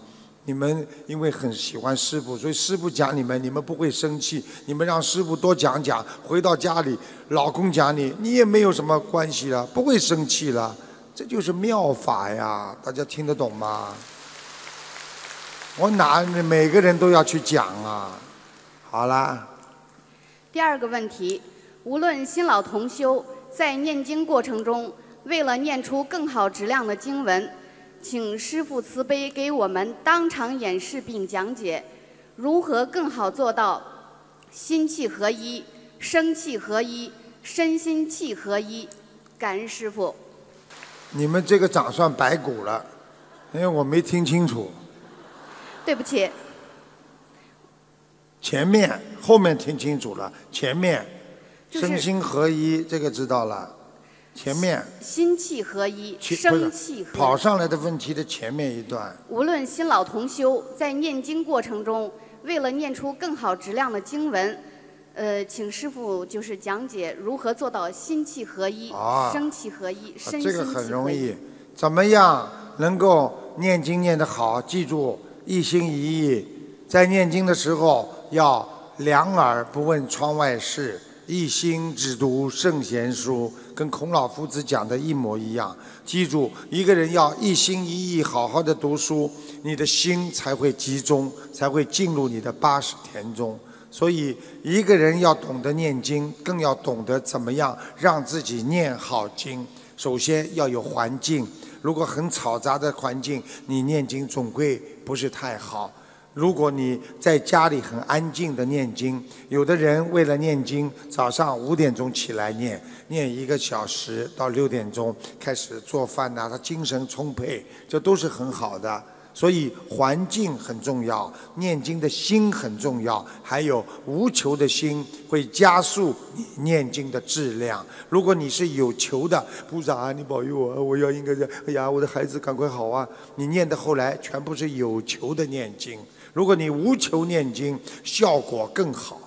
S1: 你们因为很喜欢师傅，所以师傅讲你们，你们不会生气。你们让师傅多讲讲，回到家里，老公讲你，你也没有什么关系了，不会生气了。这就是妙法呀，大家听得懂吗？我哪每个人都要去讲啊，好啦。
S10: 第二个问题，无论新老同修，在念经过程中，为了念出更好质量的经文。请师傅慈悲，给我们当场演示并讲解，如何更好做到心气合一、生气合一、身心气合一。感恩师傅。
S1: 你们这个掌算白骨了，因为我没听清楚。对不起。前面后面听清楚了，前面
S10: 身心合
S1: 一，这个知道了。前面心气
S10: 合一，生气合跑
S1: 上来的问题的前面一段。
S10: 无论新老同修，在念经过程中，为了念出更好质量的经文，呃，请师傅就是讲解如何做到心气合一，生气合一。这个很容易，
S1: 怎么样能够念经念得好？记住一心一意，在念经的时候要两耳不问窗外事，一心只读圣贤书。跟孔老夫子讲的一模一样，记住一个人要一心一意好好的读书，你的心才会集中，才会进入你的八十田中。所以一个人要懂得念经，更要懂得怎么样让自己念好经。首先要有环境，如果很嘈杂的环境，你念经总归不是太好。如果你在家里很安静的念经，有的人为了念经，早上五点钟起来念，念一个小时到六点钟开始做饭呐，他精神充沛，这都是很好的。所以环境很重要，念经的心很重要，还有无求的心会加速念经的质量。如果你是有求的，菩萨啊，你保佑我我要应该叫，哎呀，我的孩子赶快好啊！你念的后来全部是有求的念经。如果你无求念经，效果更好。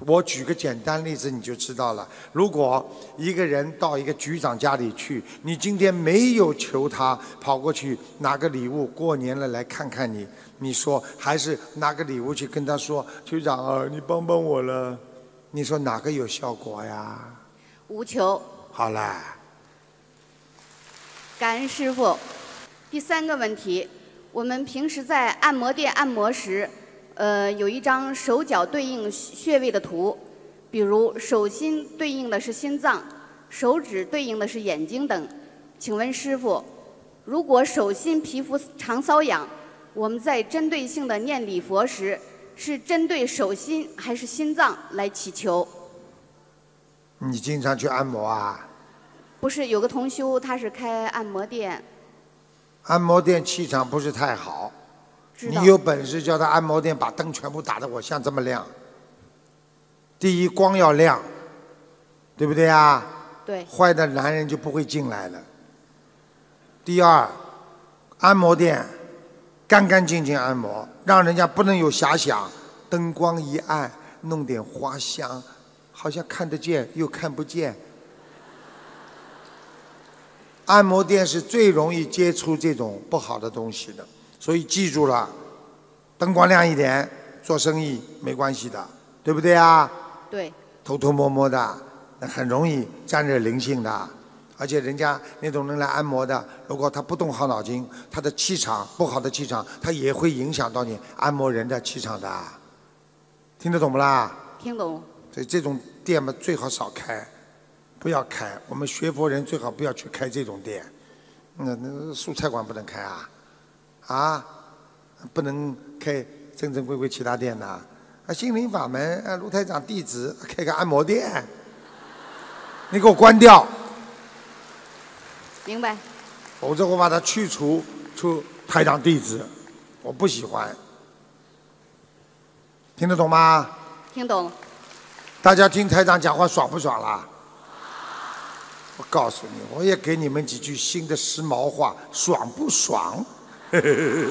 S1: 我举个简单例子你就知道了。如果一个人到一个局长家里去，你今天没有求他，跑过去拿个礼物，过年了来看看你，你说还是拿个礼物去跟他说：“局长啊，你帮帮我了。”你说哪个有效果呀？无求。好了，
S10: 感恩师傅。第三个问题。我们平时在按摩店按摩时，呃，有一张手脚对应穴位的图，比如手心对应的是心脏，手指对应的是眼睛等。请问师傅，如果手心皮肤常瘙痒，我们在针对性的念礼佛时，是针对手心还是心脏来祈求？
S1: 你经常去按摩啊？
S10: 不是，有个同修，他是开按摩店。
S1: 按摩店气场不是太好，你有本事叫他按摩店把灯全部打得我像这么亮。第一光要亮，对不对啊？对。坏的男人就不会进来了。第二，按摩店干干净净按摩，让人家不能有遐想。灯光一暗，弄点花香，好像看得见又看不见。按摩店是最容易接触这种不好的东西的，所以记住了，灯光亮一点，做生意没关系的，对不对啊？对，偷偷摸摸的，很容易沾惹灵性的，而且人家那种能来按摩的，如果他不动好脑筋，他的气场不好的气场，他也会影响到你按摩人的气场的，听得懂不啦？听懂。所以这种店嘛，最好少开。不要开，我们学佛人最好不要去开这种店。那那素菜馆不能开啊，啊，不能开正正规规其他店呐。啊，心灵法门，啊，卢台长弟子开个按摩店，你给我关掉。明白。否则我把它去除出台长弟子，我不喜欢。听得懂吗？听懂。大家听台长讲话爽不爽啦？我告诉你，我也给你们几句新的时髦话，爽不爽？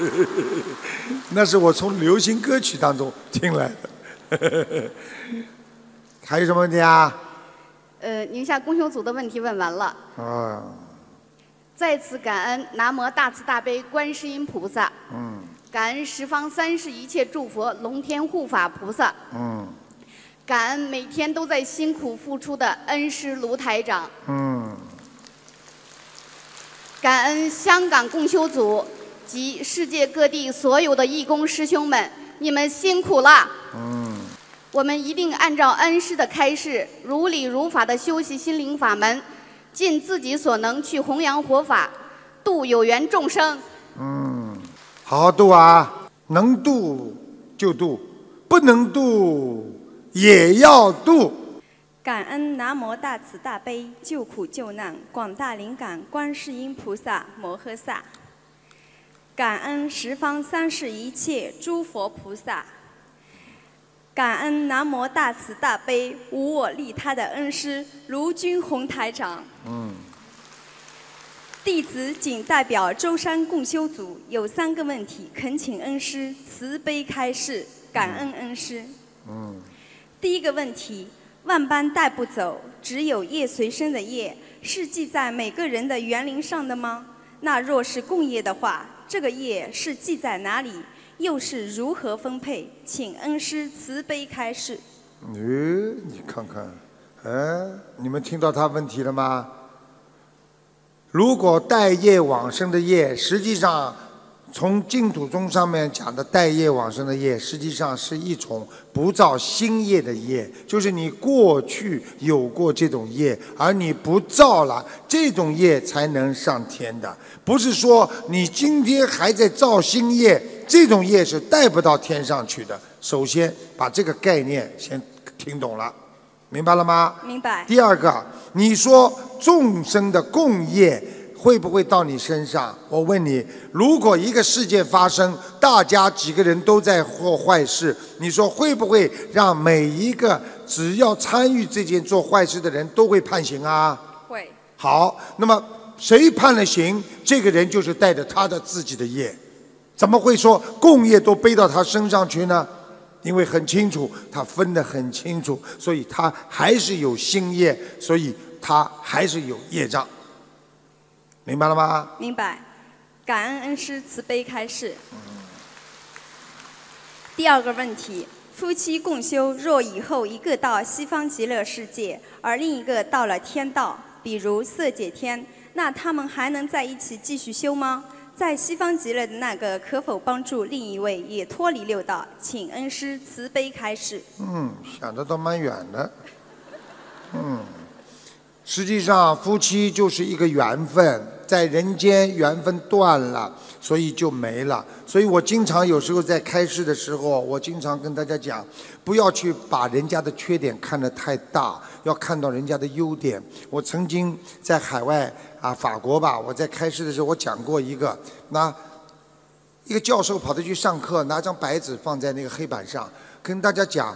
S1: 那是我从流行歌曲当中听来的。还有什么问题啊？
S10: 呃，宁夏公修组的问题问完了。啊！再次感恩南无大慈大悲观世音菩萨。嗯。感恩十方三世一切诸佛、龙天护法菩萨。嗯。感恩每天都在辛苦付出的恩师卢台长。嗯。感恩香港共修组及世界各地所有的义工师兄们，你们辛苦了。嗯。我们一定按照恩师的开示，如理如法的修习心灵法门，尽自己所能去弘扬佛法，度有缘众生。
S1: 嗯，好好度啊，能度就度，不能度。也要度。
S11: 感恩南无大慈大悲救苦救难广大灵感观世音菩萨摩诃萨。感恩十方三世一切诸佛菩萨。感恩南无大慈大悲无我利他的恩师卢军宏台长。嗯。弟子仅代表舟山共修组有三个问题，恳请恩师慈悲开示。感恩恩师。嗯。第一个问题，万般带不走，只有业随身的业，是记在每个人的园林上的吗？那若是共业的话，这个业是记在哪里，又是如何分配？请恩师慈悲开示。
S1: 嗯，你看看，哎，你们听到他问题了吗？如果带业往生的业，实际上。从净土宗上面讲的带业往生的业，实际上是一种不造新业的业，就是你过去有过这种业，而你不造了这种业才能上天的，不是说你今天还在造新业，这种业是带不到天上去的。首先把这个概念先听懂了，明白了吗？明白。第二个，你说众生的共业。会不会到你身上？我问你，如果一个事件发生，大家几个人都在做坏事，你说会不会让每一个只要参与这件做坏事的人都会判刑啊？会。好，那么谁判了刑，这个人就是带着他的自己的业，怎么会说共业都背到他身上去呢？因为很清楚，他分得很清楚，所以他还是有新业，所以他还是有业障。明白了吗？
S11: 明白，感恩恩师慈悲开示。第二个问题：夫妻共修，若以后一个到西方极乐世界，而另一个到了天道，比如色界天，那他们还能在一起继续修吗？在西方极乐的那个可否帮助另一位也脱离六道？请恩师慈悲开示。
S1: 嗯，想得都蛮远的。嗯，实际上夫妻就是一个缘分。在人间缘分断了，所以就没了。所以我经常有时候在开示的时候，我经常跟大家讲，不要去把人家的缺点看得太大，要看到人家的优点。我曾经在海外啊，法国吧，我在开示的时候，我讲过一个，那一个教授跑到去上课，拿张白纸放在那个黑板上，跟大家讲，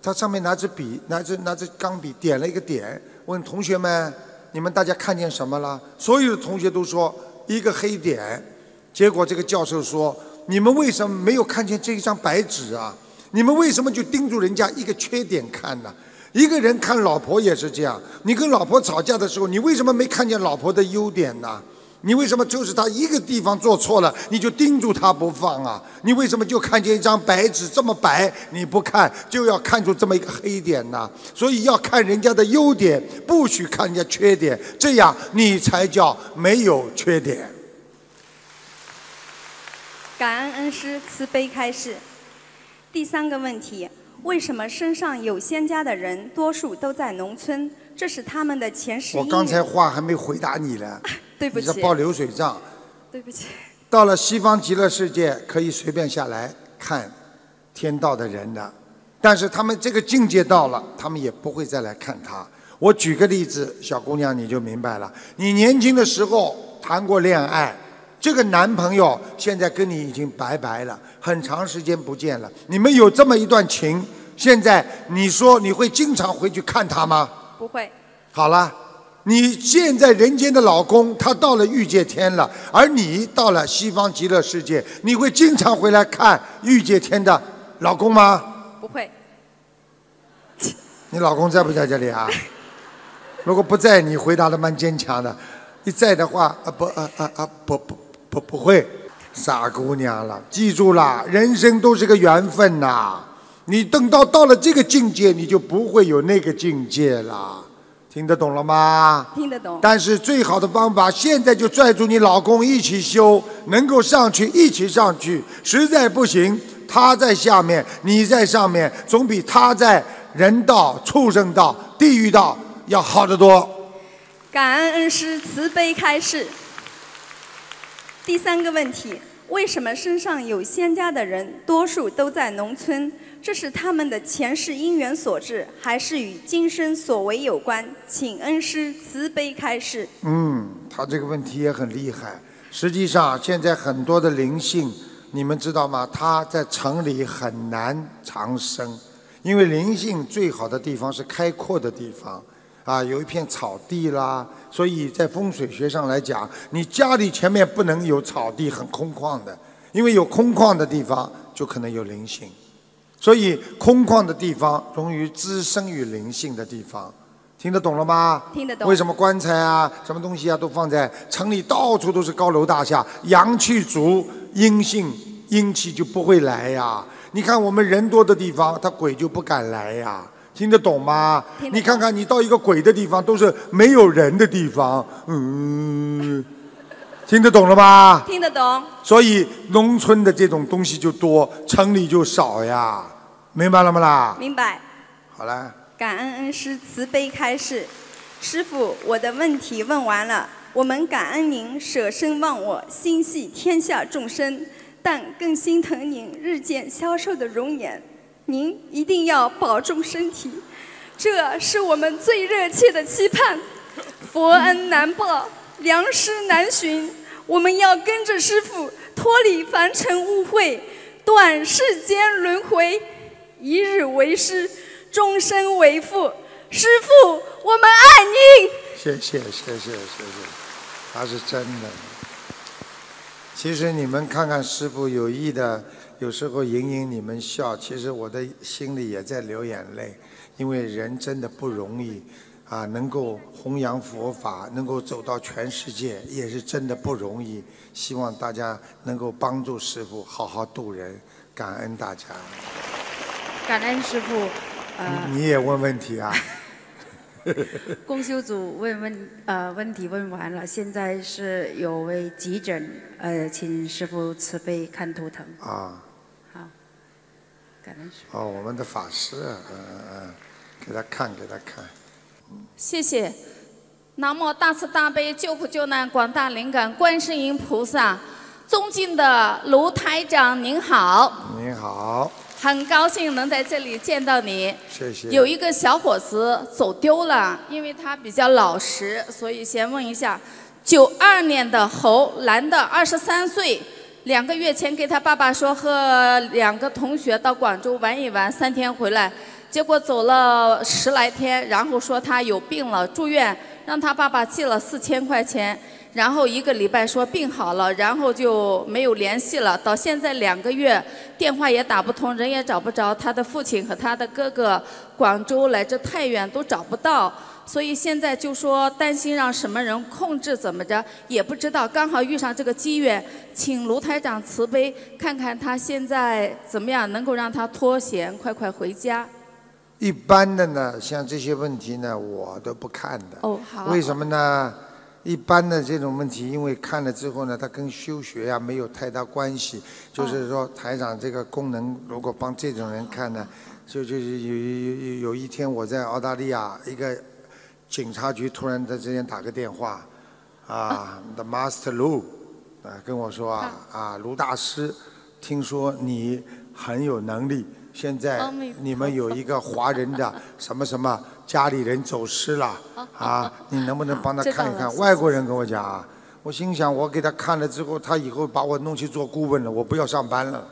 S1: 他上面拿支笔，拿支拿支钢笔点了一个点，问同学们。你们大家看见什么了？所有的同学都说一个黑点，结果这个教授说：“你们为什么没有看见这一张白纸啊？你们为什么就盯住人家一个缺点看呢？一个人看老婆也是这样，你跟老婆吵架的时候，你为什么没看见老婆的优点呢？”你为什么就是他一个地方做错了，你就盯住他不放啊？你为什么就看见一张白纸这么白，你不看就要看出这么一个黑点呢？所以要看人家的优点，不许看人家缺点，这样你才叫没有缺点。
S11: 感恩恩师慈悲开示。第三个问题：为什么身上有仙家的人，多数都在农村？这是他们的前世我刚才
S1: 话还没回答你呢。对不起。你报流水账。对不起。到了西方极乐世界，可以随便下来看天道的人的，但是他们这个境界到了，他们也不会再来看他。我举个例子，小姑娘你就明白了。你年轻的时候谈过恋爱，这个男朋友现在跟你已经拜拜了，很长时间不见了。你们有这么一段情，现在你说你会经常回去看他吗？不会。好了，你现在人间的老公，他到了欲界天了，而你到了西方极乐世界，你会经常回来看欲界天的老公吗？不会。你老公在不在这里啊？如果不在，你回答的蛮坚强的。你在的话，啊不啊啊啊不不不不会，傻姑娘了，记住啦，人生都是个缘分呐。你等到到了这个境界，你就不会有那个境界了，听得懂了吗？
S12: 听得懂。但
S1: 是最好的方法，现在就拽住你老公一起修，能够上去一起上去。实在不行，他在下面，你在上面，总比他在人道、畜生道、地狱道要好得多。
S11: 感恩恩师慈悲开示。第三个问题：为什么身上有仙家的人，多数都在农村？这是他们的前世因缘所致，还是与今生所为有关？请恩师慈悲开示。
S1: 嗯，他这个问题也很厉害。实际上，现在很多的灵性，你们知道吗？他在城里很难长生，因为灵性最好的地方是开阔的地方，啊，有一片草地啦。所以在风水学上来讲，你家里前面不能有草地，很空旷的，因为有空旷的地方就可能有灵性。所以，空旷的地方容易滋生于灵性的地方，听得懂了吗？听得懂。为什么棺材啊、什么东西啊都放在城里？到处都是高楼大厦，阳气足，阴性阴气就不会来呀。你看我们人多的地方，他鬼就不敢来呀。听得懂吗？懂。你看看，你到一个鬼的地方，都是没有人的地方。嗯。听得懂了吧？听得懂。所以农村的这种东西就多，城里就少呀。明白了吗啦？明白。好了。
S11: 感恩恩师慈悲开示，师傅，我的问题问完了。我们感恩您舍身忘我，心系天下众生，但更心疼您日渐消瘦的容颜。您一定要保重身体，这是我们最热切的期盼。佛恩难报，良师难寻。我们要跟着师傅脱离凡尘误会，断世间轮回，一日为师，终身为父。师傅，我们爱你！
S1: 谢谢，谢谢，谢谢。他是真的。其实你们看看师傅有意的，有时候引引你们笑，其实我的心里也在流眼泪，因为人真的不容易。啊，能够弘扬佛法，能够走到全世界，也是真的不容易。希望大家能够帮助师傅好好度人，感恩大家。
S6: 感恩师傅。呃，
S1: 你也问问题啊？
S9: 公修组问问，呃，问题问完了，现在是有位急诊，呃，请师傅慈悲看图腾啊。好，
S1: 感恩师。哦，我们的法师，嗯嗯，给他看，给他看。
S12: 谢谢。南无大慈大悲救苦救难广大灵感观世音菩萨，尊敬的卢台长您好，
S1: 您好，
S12: 很高兴能在这里见到你。
S1: 谢谢。有一个
S12: 小伙子走丢了，因为他比较老实，所以先问一下：九二年的猴，男的，二十三岁，两个月前给他爸爸说和两个同学到广州玩一玩，三天回来。结果走了十来天，然后说他有病了，住院，让他爸爸寄了四千块钱。然后一个礼拜说病好了，然后就没有联系了。到现在两个月，电话也打不通，人也找不着。他的父亲和他的哥哥，广州来这太远都找不到，所以现在就说担心让什么人控制怎么着，也不知道。刚好遇上这个机缘，请卢台长慈悲，看看他现在怎么样，能够让他脱险，快快回家。
S1: 一般的呢，像这些问题呢，我都不看的。哦，好。为什么呢？一般的这种问题，因为看了之后呢，它跟修学呀没有太大关系。就是说，台长这个功能，如果帮这种人看呢，就就是有有有有一天我在澳大利亚一个警察局，突然在之间打个电话，啊，the master Lu 啊跟我说啊啊卢大师，听说你很有能力。现在你们有一个华人的 什么什么家里人走失了啊，你能不能帮他看一看？外国人跟我讲，啊，我心想我给他看了之后，他以后把我弄去做顾问了，我不要上班了。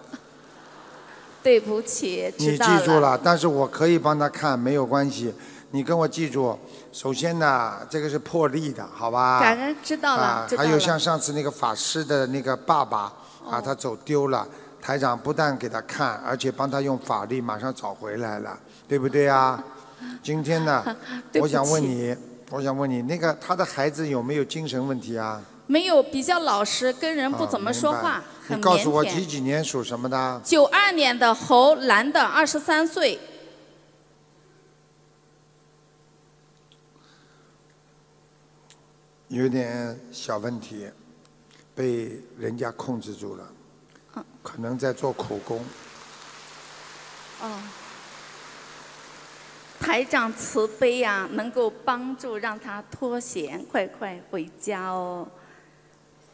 S12: 对不起，你记住了，
S1: 但是我可以帮他看，没有关系。你跟我记住，首先呢，这个是破例的，好吧？感
S12: 恩知道了。还有像
S1: 上次那个法师的那个爸爸啊，他走丢了。台长不但给他看，而且帮他用法力马上找回来了，对不对啊？今天呢，
S12: 我想问你，
S1: 我想问你，那个他的孩子有没有精神问题啊？
S12: 没有，比较老实，跟人不怎么说话，你告诉我几
S1: 几年属什么的？
S12: 九二年的猴，男的，二十三岁，
S1: 有点小问题，被人家控制住了。可能在做苦工。
S12: 哦，台长慈悲呀，能够帮助让他脱险，快快回家哦。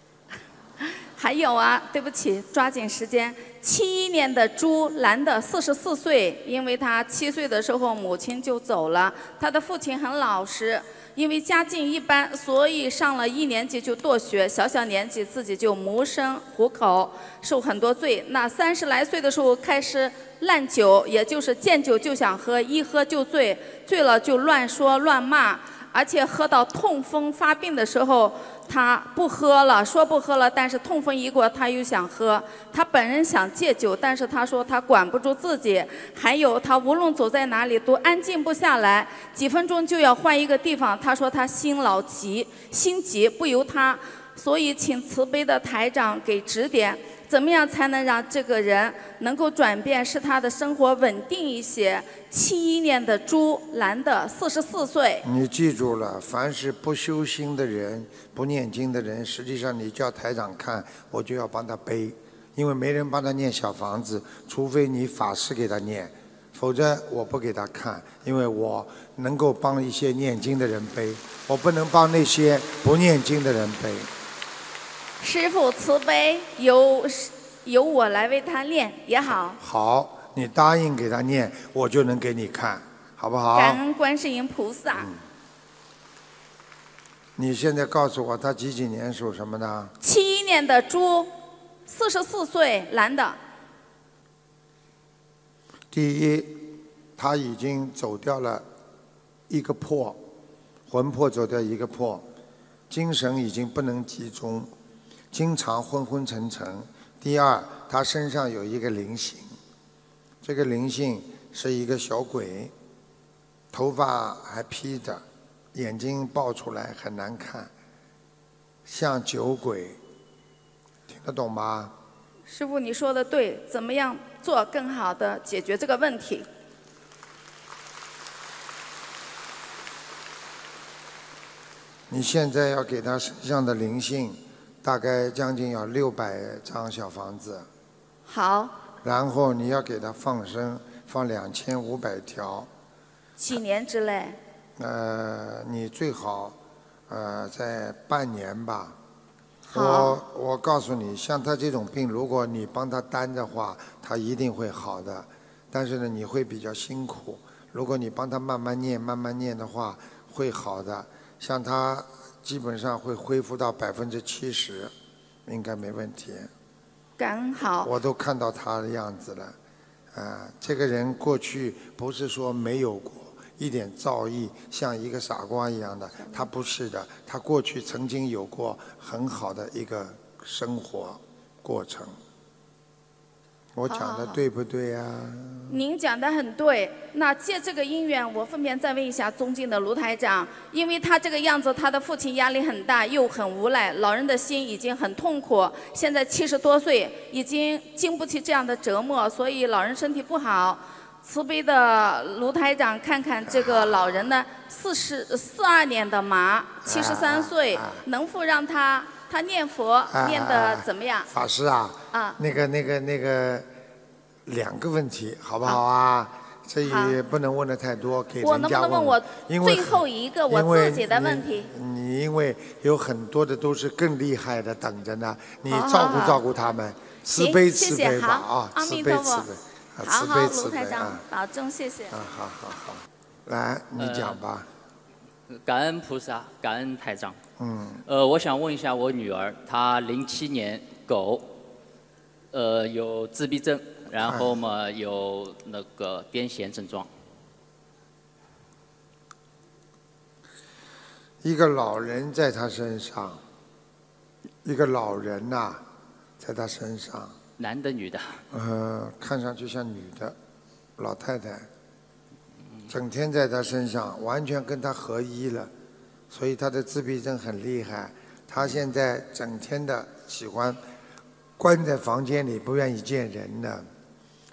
S12: 还有啊，对不起，抓紧时间，七年的猪，男的四十四岁，因为他七岁的时候母亲就走了，他的父亲很老实。因为家境一般，所以上了一年级就辍学。小小年纪自己就谋生糊口，受很多罪。那三十来岁的时候开始烂酒，也就是见酒就想喝，一喝就醉，醉了就乱说乱骂。而且喝到痛风发病的时候，他不喝了，说不喝了。但是痛风一过，他又想喝。他本人想戒酒，但是他说他管不住自己。还有，他无论走在哪里都安静不下来，几分钟就要换一个地方。他说他心老急，心急不由他。所以，请慈悲的台长给指点。怎么样才能让这个人能够转变，使他的生活稳定一些？七一年的朱男的，四十
S9: 四岁。
S1: 你记住了，凡是不修心的人、不念经的人，实际上你叫台长看，我就要帮他背，因为没人帮他念小房子，除非你法师给他念，否则我不给他看，因为我能够帮一些念经的人背，我不能帮那些不念经的人背。
S12: 师傅慈悲，由由我来为他念也好。
S1: 好，你答应给他念，我就能给你看，好不好？感
S12: 恩观世音菩萨。
S1: 你现在告诉我，他几几年属什么呢？
S12: 七一年的猪，四十四岁，男的。
S1: 第一，他已经走掉了，一个魄，魂魄走掉一个魄，精神已经不能集中。经常昏昏沉沉。第二，他身上有一个灵性，这个灵性是一个小鬼，头发还披着，眼睛爆出来很难看，像酒鬼。听得懂吗？
S12: 师傅，你说的对，怎么样做更好的解决这个问题？
S1: 你现在要给他身上的灵性。大概将近要六百张小房子，好。然后你要给他放生，放两千五百条。
S12: 几年之内？
S1: 呃，你最好，呃，在半年吧。我我告诉你，像他这种病，如果你帮他担的话，他一定会好的。但是呢，你会比较辛苦。如果你帮他慢慢念、慢慢念的话，会好的。像他。基本上会恢复到百分之七十，应该没问题。
S12: 感恩好，我
S1: 都看到他的样子了。啊，这个人过去不是说没有过一点造诣，像一个傻瓜一样的，他不是的。他过去曾经有过很好的一个生活过程。我讲的对不对呀？
S12: 您讲的很对。那借这个姻缘，我顺便再问一下尊敬的卢台长，因为他这个样子，他的父亲压力很大，又很无奈，老人的心已经很痛苦。现在七十多岁，已经经不起这样的折磨，所以老人身体不好。慈悲的卢台长，看看这个老人呢，四十四二年的麻，七十三岁，能否让他？他念佛念的怎么样？
S1: 法师啊，啊，那个、那个、那个，两个问题，好不好啊？这也不能问的太多，给人家。我能不能问我？最后
S12: 一个我自己的问题。
S1: 你因为有很多的都是更厉害的等着呢，你照顾照顾他们，慈悲慈悲吧啊，慈悲慈悲，好慈悲慈悲啊，
S12: 保重谢谢。啊，
S1: 好好好，来你讲吧。
S13: 感恩菩萨，感恩台长。嗯，呃，我想问一下我女儿，她零七年狗，呃，有自闭症，然后嘛有那个癫痫症状。
S1: 一个老人在她身上，一个老人呐，在她身上。
S13: 男的，女的？
S1: 呃，看上去像女的，老太太，整天在她身上，完全跟她合一了。所以他的自闭症很厉害，他现在整天的喜欢关在房间里，不愿意见人的，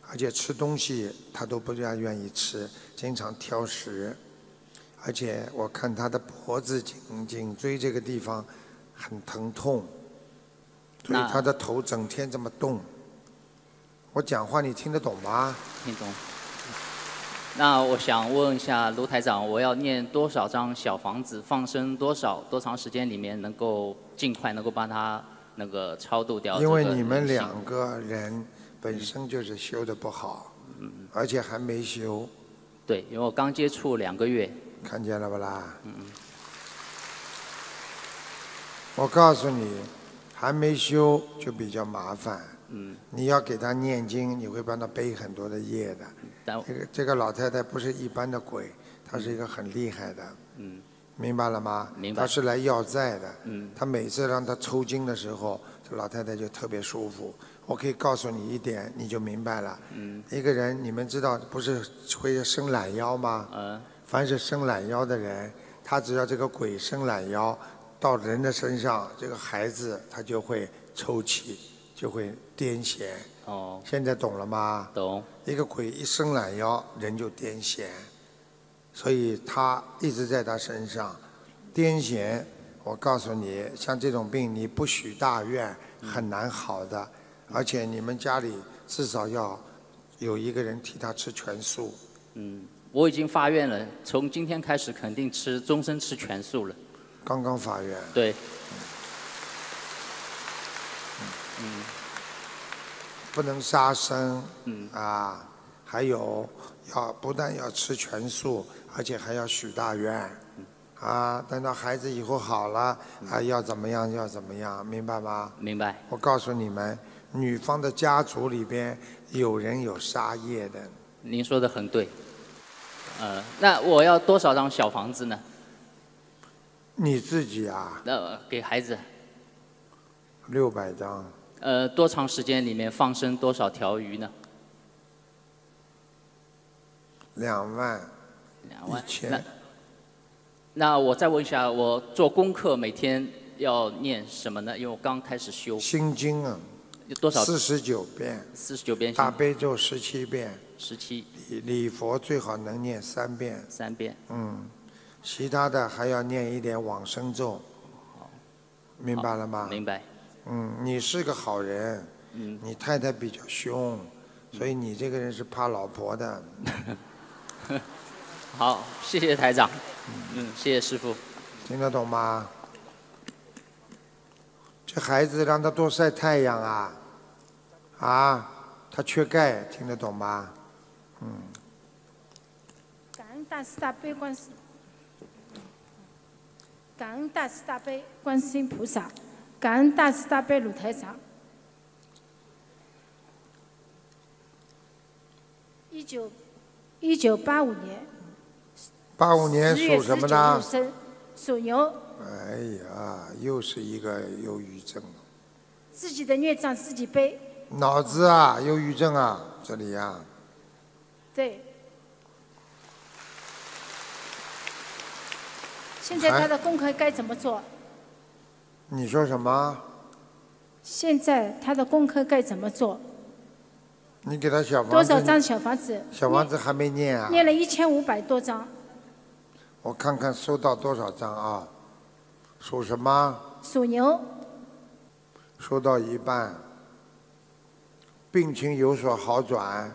S1: 而且吃东西他都不愿愿意吃，经常挑食。而且我看他的脖子、颈颈椎这个地方很疼痛，所以他的头整天这么动。我讲话你听得懂吗？听得懂。
S13: 那我想问一下卢台长，我要念多少张小房子放生多少？多长时间里面能够尽快能够把它那个超度掉？因为你们两
S1: 个人本身就是修的不
S13: 好，嗯，而且还没修。对，因为我刚接触两个月。看
S1: 见了不啦？嗯。我告诉你，还没修就比较麻烦。嗯。你要给他念经，你会帮他背很多的业的。这个这个老太太不是一般的鬼，她是一个很厉害的。嗯，明白了吗？明白。她是来要债的。嗯。她每次让她抽筋的时候，这老太太就特别舒服。我可以告诉你一点，你就明白了。嗯。一个人，你们知道不是会伸懒腰吗？嗯。凡是伸懒腰的人，他只要这个鬼伸懒腰到人的身上，这个孩子他就会抽泣，就会癫痫。哦，现在懂了吗？懂。一个鬼一伸懒腰，人就癫痫，所以他一直在他身上。癫痫，我告诉你，像这种病，你不许大愿，很难好的。而且你们家里至少要有一个人替他吃全素。嗯，我已经发愿了，从今天开始肯
S13: 定吃，终身吃全素了。刚刚发愿。对。
S1: 嗯。嗯。不能杀生，嗯啊，还有要不但要吃全素，而且还要许大愿，嗯啊，等到孩子以后好了，啊要怎么样要怎么样，明白吗？明白。我告诉你们，女方的家族里边有人有杀业的。
S13: 您说的很对，呃，那我要多少张小房子呢？你自己啊？那给孩子。
S1: 六百张。
S13: 呃，多长时间里面放生多少条鱼呢？
S1: 两万，两万，那
S13: 那我再问一下，我做功课每天要念什么呢？因为我刚开始修。
S1: 心经啊。有多少？四十九遍。
S13: 四十九遍。大
S1: 悲咒十七遍。十七。礼佛最好能念三遍。三遍。嗯，其他的还要念一点往生咒。明白了吗？明白。嗯，你是个好人，嗯。你太太比较凶，所以你这个人是怕老婆的。
S13: 好，谢谢台长，嗯，谢谢师傅，
S1: 听得懂吗？这孩子让他多晒太阳啊，啊，他缺钙，听得懂吗？嗯。
S6: 感恩大慈大悲观世，感恩大慈大悲观世音菩萨。感恩大慈大悲鲁台长。一九一九八五年。
S1: 八五年属什么呢？属牛。哎呀，又是一个忧郁症。
S6: 自己的孽障自己背。
S1: 脑子啊，忧郁症啊，这里啊。
S6: 对。现在他的功课该怎么做？
S1: 你说什么？
S6: 现在他的功课该怎么做？
S1: 你给他小房子多少张小房子？小房子还没念啊？念
S6: 了一千五百多张。
S1: 我看看收到多少张啊？属什么？属牛。收到一半。病情有所好转，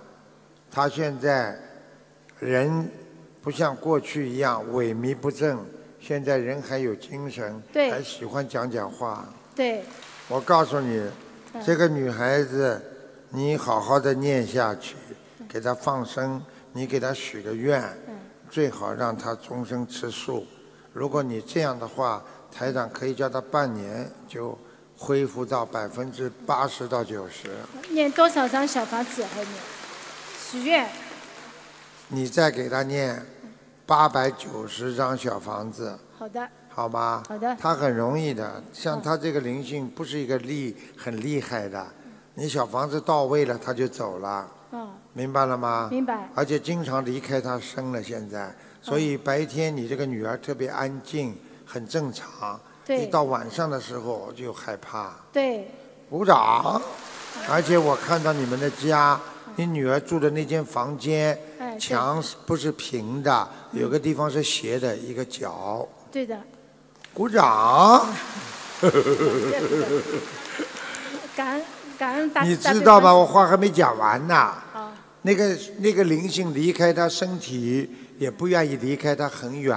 S1: 他现在人不像过去一样萎靡不振。现在人还有精神，对，还喜欢讲讲话。对，我告诉你，这个女孩子，你好好的念下去，给她放生，你给她许个愿，最好让她终生吃素。如果你这样的话，台长可以叫她半年就恢复到百分之八十到九十。
S6: 念多少张小房子？还念许愿？
S1: 你再给她念。八百九十张小房子，好的，好吗？好的，他很容易的，像他这个灵性不是一个厉很厉害的，你小房子到位了他就走了，嗯，明白了吗？明白。而且经常离开他生了现在，所以白天你这个女儿特别安静，很正常，对。一到晚上的时候就害怕，对。鼓掌，而且我看到你们的家，你女儿住的那间房间。墙不是平的，有个地方是斜的，一个角。对的。鼓掌。呵呵呵呵呵呵呵呵。
S6: 感恩感恩大。你知道吗？我话
S1: 还没讲完呢。那个那个灵性离开他身体，也不愿意离开他很远。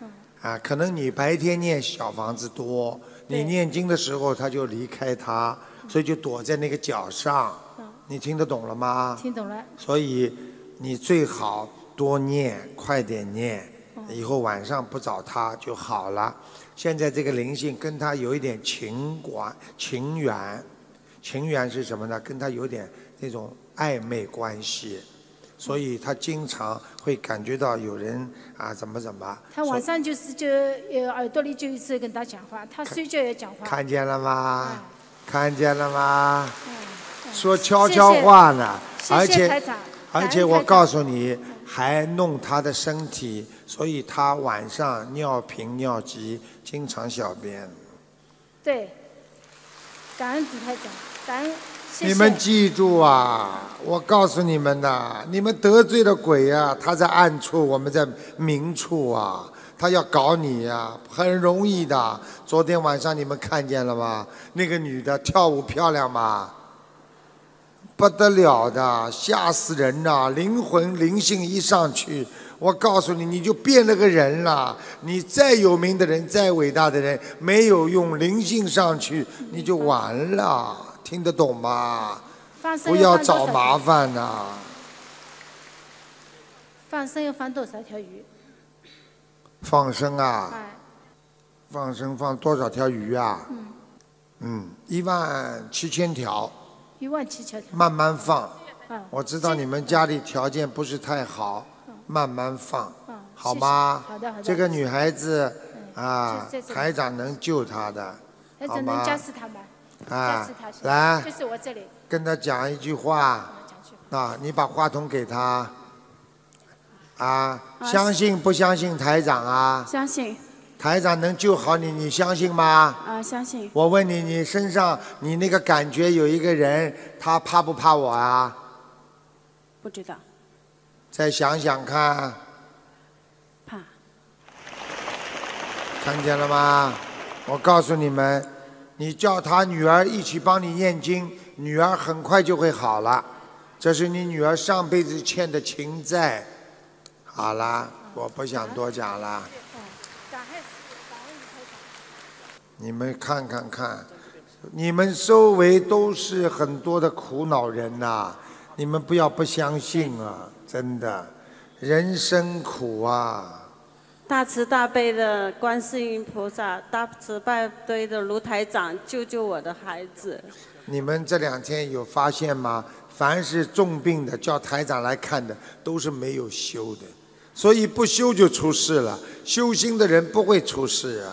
S1: 嗯。啊，可能你白天念小房子多，你念经的时候他就离开他，所以就躲在那个角上。嗯。你听得懂了吗？听懂了。所以。你最好多念，快点念，以后晚上不找他就好了。现在这个灵性跟他有一点情关情缘，情缘是什么呢？跟他有点那种暧昧关系，所以他经常会感觉到有人啊，怎么怎么。他晚上
S6: 就是就耳朵里就一直跟他讲话，他睡觉也讲话。看
S1: 见了吗？看见了吗？说悄悄话呢，而且。而且我告诉你，还弄他的身体，所以他晚上尿频尿急，经常小便。
S6: 对，感恩主太讲，感恩谢谢。你们
S1: 记住啊，我告诉你们呐，你们得罪了鬼呀，他在暗处，我们在明处啊，他要搞你呀，很容易的。昨天晚上你们看见了吗？那个女的跳舞漂亮吗？不得了的，吓死人呐！灵魂灵性一上去，我告诉你，你就变了个人了。你再有名的人，再伟大的人，没有用灵性上去，你就完了。听得懂吗？
S6: 不要找麻
S1: 烦呐！
S6: 放生要放多少条鱼？
S1: 放生啊！放生放多少条鱼啊？嗯，一万七千条。
S6: 一万七千。慢慢放，我知道你
S1: 们家里条件不是太好，慢慢放，
S6: 好吗？好的好的。这个女
S1: 孩子
S6: 啊，台长
S1: 能救她的，
S6: 好吗？台长能加她吗？来，就是我这里，
S1: 跟她讲一句话，啊，你把话筒给她，啊，相信不相信台长啊？相信。台长能救好你，你相信吗？
S6: 啊，相信。
S1: 我问你，你身上你那个感觉有一个人，他怕不怕我啊？不知道。再想想看。怕。看见了吗？我告诉你们，你叫他女儿一起帮你念经，女儿很快就会好了。这是你女儿上辈子欠的情债。好啦，我不想多讲了。你们看看看，你们周围都是很多的苦恼人呐，你们不要不相信啊，真的，人生苦啊！大慈
S3: 大悲的观世音菩萨，大慈大悲的卢台长，救救我的孩子！
S1: 你们这两天有发现吗？凡是重病的叫台长来看的，都是没有修的，所以不修就出事了。修心的人不会出事啊。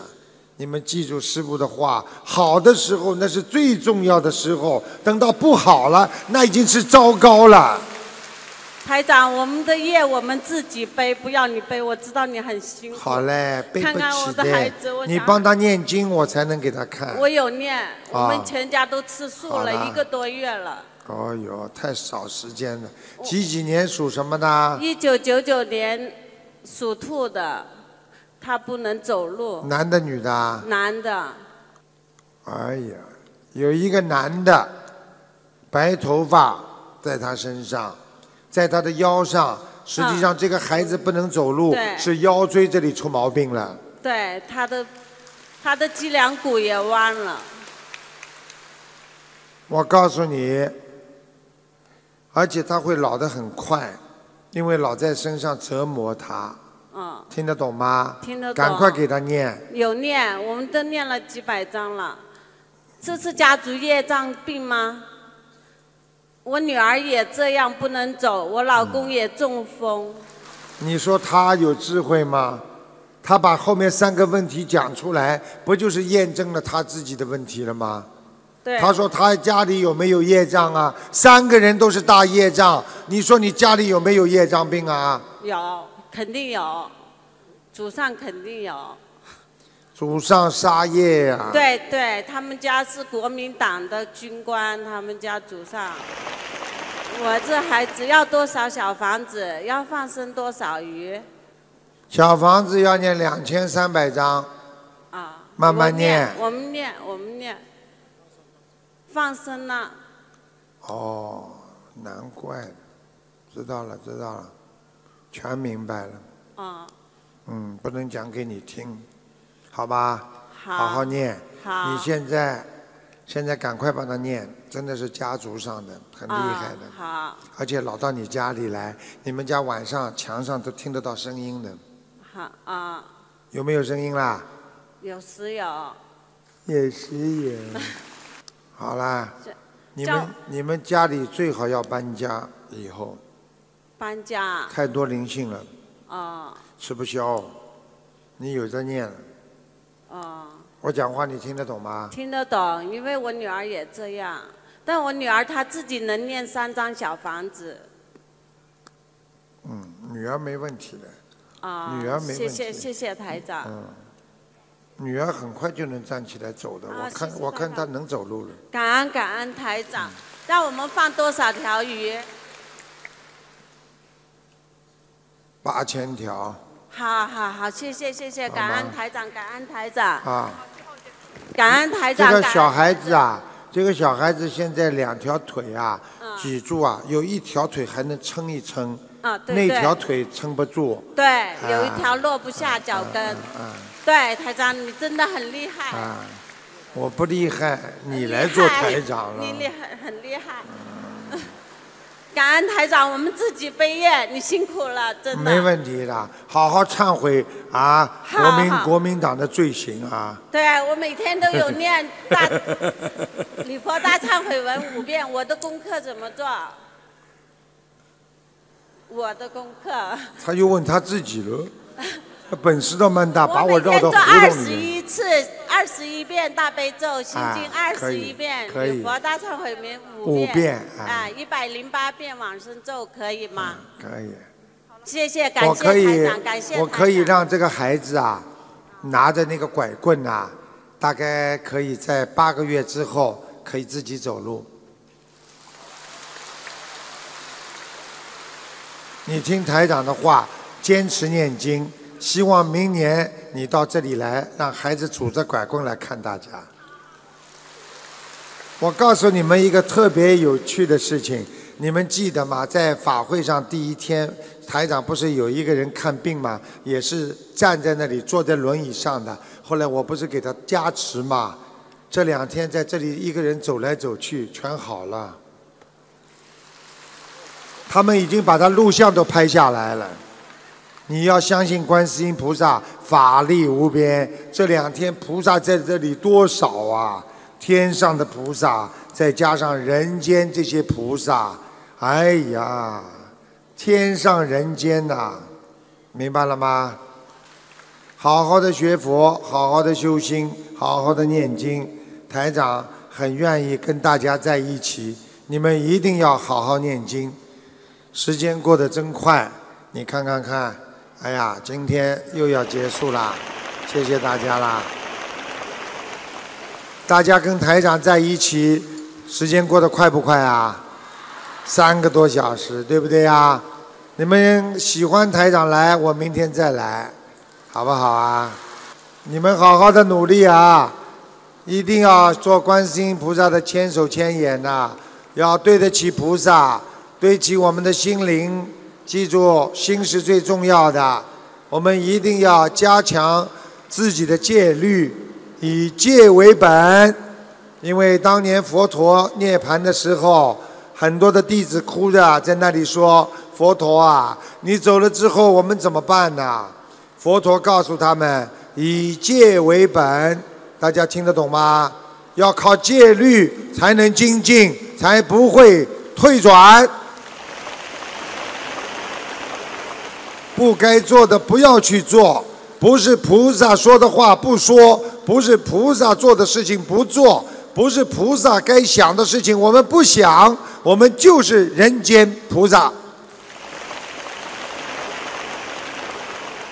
S1: 你们记住师傅的话，好的时候那是最重要的时候，等到不好了，那已经是糟糕了。
S3: 台长，我们的业我们自己背，不要你背。我知道你很辛苦。
S1: 好嘞，背看看我的孩子，你帮他念经，我才能给他看。我
S3: 有念，我们全家都吃素了一个多月了。
S1: 哦哟，太少时间了。几几年属什么的？
S3: 一九九九年，属兔的。他不能走路。
S1: 男的，女的啊？男的。哎呀，有一个男的，白头发在他身上，在他的腰上。实际上，这个孩子不能走路，是腰椎这里出毛病了。
S3: 对，他的，他的脊梁骨也弯了。
S1: 我告诉你，而且他会老得很快，因为老在身上折磨他。听得懂吗？
S3: 听得懂，赶快给
S1: 他念。
S3: 有念，我们都念了几百张了。这是家族业障病吗？我女儿也这样不能走，我老公也中风。
S1: 你说他有智慧吗？他把后面三个问题讲出来，不就是验证了他自己的问题了吗？对。他说他家里有没有业障啊？三个人都是大业障。你说你家里有没有业障病啊？
S3: 有。肯定有，祖上肯定有，
S1: 祖上沙业啊！对
S3: 对，他们家是国民党的军官，他们家祖上。我这孩子要多少小房子？要放生多少鱼？
S1: 小房子要念两千三百张。啊。慢慢念。
S3: 我们念，我们念。放生了。
S1: 哦，难怪，知道了，知道了。全明白了，嗯，嗯，不能讲给你听，好吧？好好念，你现在，现在赶快帮他念，真的是家族上的，很厉害的，好，而且老到你家里来，你们家晚上墙上都听得到声音的，
S3: 好啊，
S1: 有没有声音啦？
S3: 有时有，
S1: 有时有，好啦，你们你们家里最好要搬家以后。
S3: 搬家太
S1: 多灵性了，哦，吃不消，你有在念，哦，我讲话你听得懂吗？
S3: 听得懂，因为我女儿也这样，但我女儿她自己能念三张小房子，
S1: 嗯，女儿没问题的，啊，女儿没，谢谢谢
S3: 谢台长，嗯，
S1: 女儿很快就能站起来走的，我看我看她能走路了，
S3: 感恩感恩台长，让我们放多少条鱼？
S1: 八千条，
S3: 好好好，谢谢谢谢，感恩台长，感恩台长，啊，感恩台长。这个小
S1: 孩子啊，这个小孩子现在两条腿啊，脊柱啊，有一条腿还能撑一撑，啊，那条腿撑不住，对，
S3: 有一条落不下脚跟，嗯，对，台长你真的很厉害，
S1: 我不厉害，你来做台长了，你厉
S3: 害，很厉害。感恩台长，我们自己背业，你辛苦了，真的。没
S1: 问题的，好好忏悔啊，国民国民党的罪行啊。
S3: 对，我每天都有念
S1: 大，
S3: 礼佛大忏悔文五遍，我的功课怎么做？我的功课。
S1: 他又问他自己了，他本事倒蛮大，把我绕到胡同里。我每天做二十一
S3: 次。二十一遍大悲咒，心经二十一遍，礼佛大忏悔文五遍，啊，一百零八遍往生咒，可以吗？可以。谢谢，感谢台长，感谢台长。我可以
S1: 让这个孩子啊，拿着那个拐棍啊，大概可以在八个月之后可以自己走路。你听台长的话，坚持念经。希望明年你到这里来，让孩子拄着拐棍来看大家。我告诉你们一个特别有趣的事情，你们记得吗？在法会上第一天，台长不是有一个人看病吗？也是站在那里，坐在轮椅上的。后来我不是给他加持吗？这两天在这里一个人走来走去，全好了。他们已经把他录像都拍下来了。你要相信观世音菩萨法力无边。这两天菩萨在这里多少啊？天上的菩萨，再加上人间这些菩萨，哎呀，天上人间呐，明白了吗？好好的学佛，好好的修心，好好的念经。台长很愿意跟大家在一起，你们一定要好好念经。时间过得真快，你看看看。哎呀，今天又要结束啦，谢谢大家啦。大家跟台长在一起，时间过得快不快啊？三个多小时，对不对呀？你们喜欢台长来，我明天再来，好不好啊？你们好好的努力啊，一定要做观世音菩萨的千手千眼呐，要对得起菩萨，对起我们的心灵。记住，心是最重要的。我们一定要加强自己的戒律，以戒为本。因为当年佛陀涅槃的时候，很多的弟子哭着在那里说：“佛陀啊，你走了之后，我们怎么办呢？”佛陀告诉他们：“以戒为本。”大家听得懂吗？要靠戒律才能精进，才不会退转。不该做的不要去做，不是菩萨说的话不说，不是菩萨做的事情不做，不是菩萨该想的事情我们不想，我们就是人间菩萨。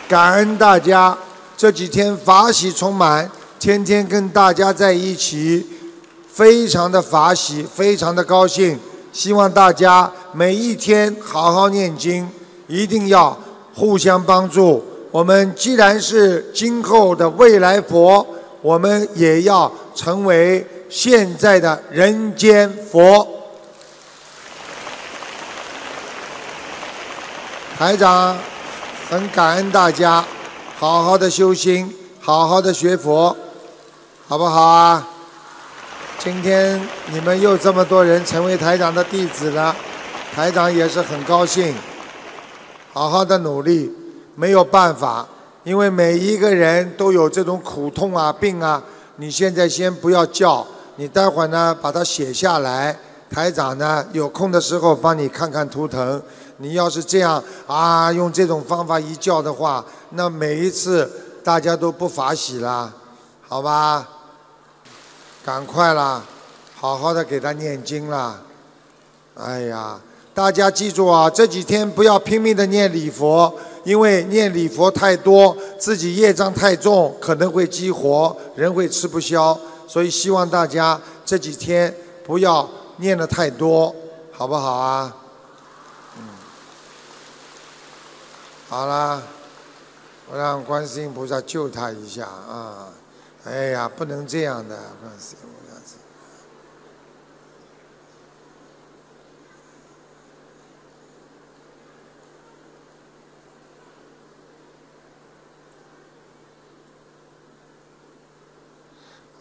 S1: 感恩大家，这几天法喜充满，天天跟大家在一起，非常的法喜，非常的高兴。希望大家每一天好好念经，一定要。互相帮助。我们既然是今后的未来佛，我们也要成为现在的人间佛。台长，很感恩大家，好好的修心，好好的学佛，好不好啊？今天你们又这么多人成为台长的弟子了，台长也是很高兴。好好的努力，没有办法，因为每一个人都有这种苦痛啊、病啊。你现在先不要叫，你待会儿呢把它写下来。台长呢有空的时候帮你看看图腾。你要是这样啊，用这种方法一叫的话，那每一次大家都不法喜啦，好吧？赶快啦，好好的给他念经啦。哎呀！大家记住啊，这几天不要拼命的念礼佛，因为念礼佛太多，自己业障太重，可能会激活，人会吃不消。所以希望大家这几天不要念的太多，好不好啊？嗯。好啦，我让观世音菩萨救他一下啊！哎呀，不能这样的观世音。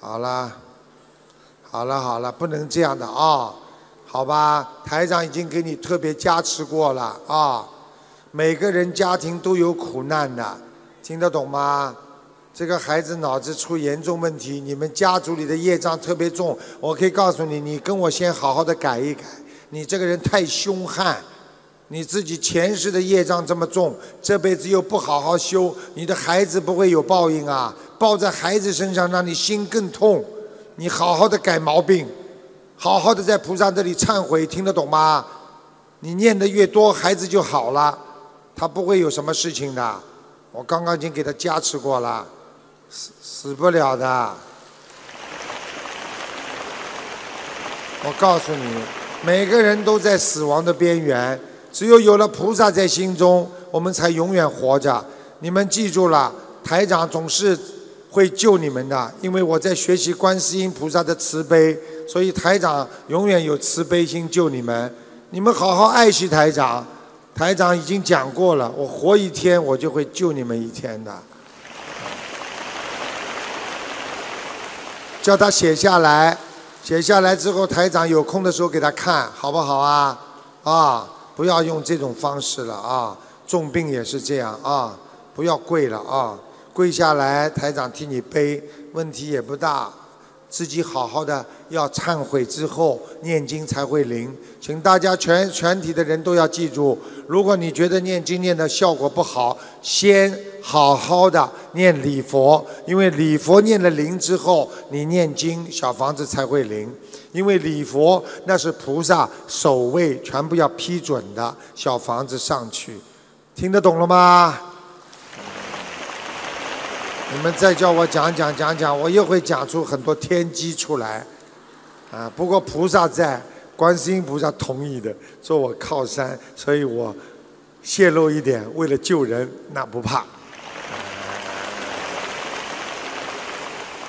S1: 好了，好了，好了，不能这样的啊！好吧，台长已经给你特别加持过了啊。每个人家庭都有苦难的，听得懂吗？这个孩子脑子出严重问题，你们家族里的业障特别重。我可以告诉你，你跟我先好好的改一改，你这个人太凶悍。你自己前世的业障这么重，这辈子又不好好修，你的孩子不会有报应啊！抱在孩子身上，让你心更痛。你好好的改毛病，好好的在菩萨这里忏悔，听得懂吗？你念的越多，孩子就好了，他不会有什么事情的。我刚刚已经给他加持过了，死死不了的。我告诉你，每个人都在死亡的边缘。只有有了菩萨在心中，我们才永远活着。你们记住了，台长总是会救你们的，因为我在学习观世音菩萨的慈悲，所以台长永远有慈悲心救你们。你们好好爱惜台长，台长已经讲过了，我活一天，我就会救你们一天的。叫他写下来，写下来之后，台长有空的时候给他看好不好啊？啊！不要用这种方式了啊！重病也是这样啊！不要跪了啊！跪下来，台长替你背，问题也不大。自己好好的要忏悔之后，念经才会灵。请大家全全体的人都要记住，如果你觉得念经念的效果不好，先好好的念礼佛，因为礼佛念了灵之后，你念经小房子才会灵。因为礼佛那是菩萨守卫，全部要批准的小房子上去，听得懂了吗？你们再叫我讲讲讲讲，我又会讲出很多天机出来，啊！不过菩萨在，观世音菩萨同意的，做我靠山，所以我泄露一点，为了救人，那不怕。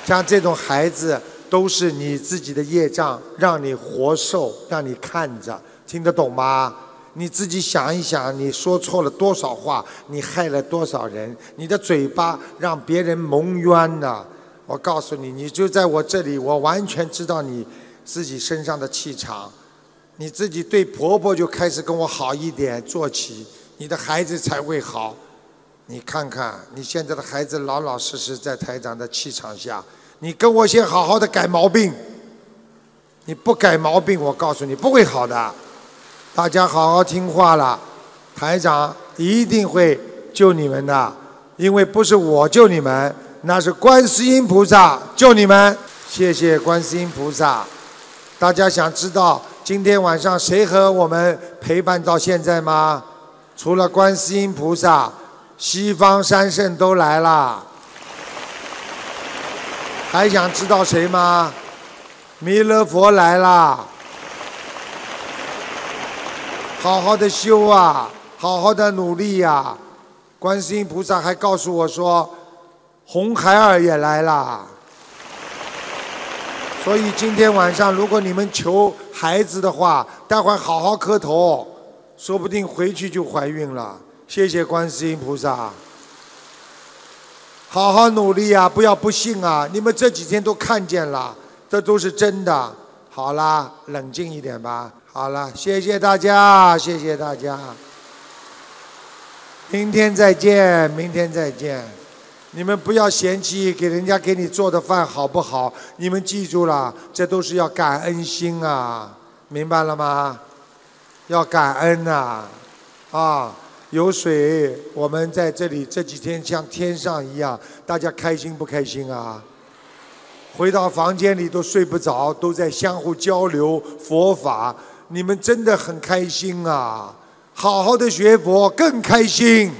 S1: 像这种孩子。都是你自己的业障，让你活受，让你看着，听得懂吗？你自己想一想，你说错了多少话，你害了多少人？你的嘴巴让别人蒙冤呢。我告诉你，你就在我这里，我完全知道你自己身上的气场。你自己对婆婆就开始跟我好一点，做起你的孩子才会好。你看看你现在的孩子，老老实实在台长的气场下。你跟我先好好的改毛病，你不改毛病，我告诉你不会好的。大家好好听话了，台长一定会救你们的，因为不是我救你们，那是观世音菩萨救你们。谢谢观世音菩萨。大家想知道今天晚上谁和我们陪伴到现在吗？除了观世音菩萨，西方三圣都来了。还想知道谁吗？弥勒佛来啦！好好的修啊，好好的努力呀！观世音菩萨还告诉我说，红孩儿也来啦。所以今天晚上，如果你们求孩子的话，待会儿好好磕头，说不定回去就怀孕了。谢谢观世音菩萨。好好努力啊！不要不信啊！你们这几天都看见了，这都是真的。好啦，冷静一点吧。好了，谢谢大家，谢谢大家。明天再见，明天再见。你们不要嫌弃给人家给你做的饭好不好？你们记住了，这都是要感恩心啊！明白了吗？要感恩呐，啊。有水，我们在这里这几天像天上一样，大家开心不开心啊？回到房间里都睡不着，都在相互交流佛法，你们真的很开心啊！好好的学佛更开心。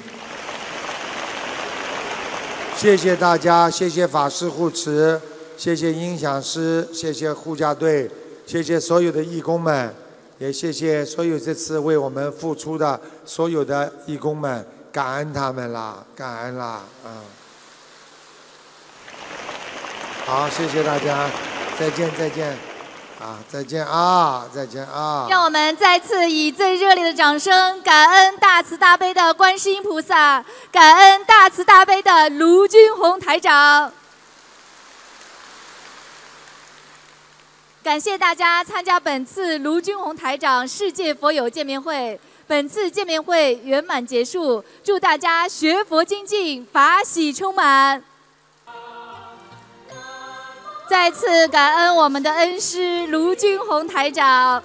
S1: 谢谢大家，谢谢法师护持，谢谢音响师，谢谢护驾队，谢谢所有的义工们。也谢谢所有这次为我们付出的所有的义工们，感恩他们啦，感恩啦，嗯。好，谢谢大家，再见再见，啊，再见啊，再见啊！
S12: 让我们再次以最热烈的掌声，感恩大慈大悲的观世音菩萨，感恩大慈大悲的卢军宏台长。感谢大家参加本次卢军宏台长世界佛友见面会。本次见面会圆满结束，祝大家学佛精进，法喜充满。再次感恩我们的恩师卢军宏台长。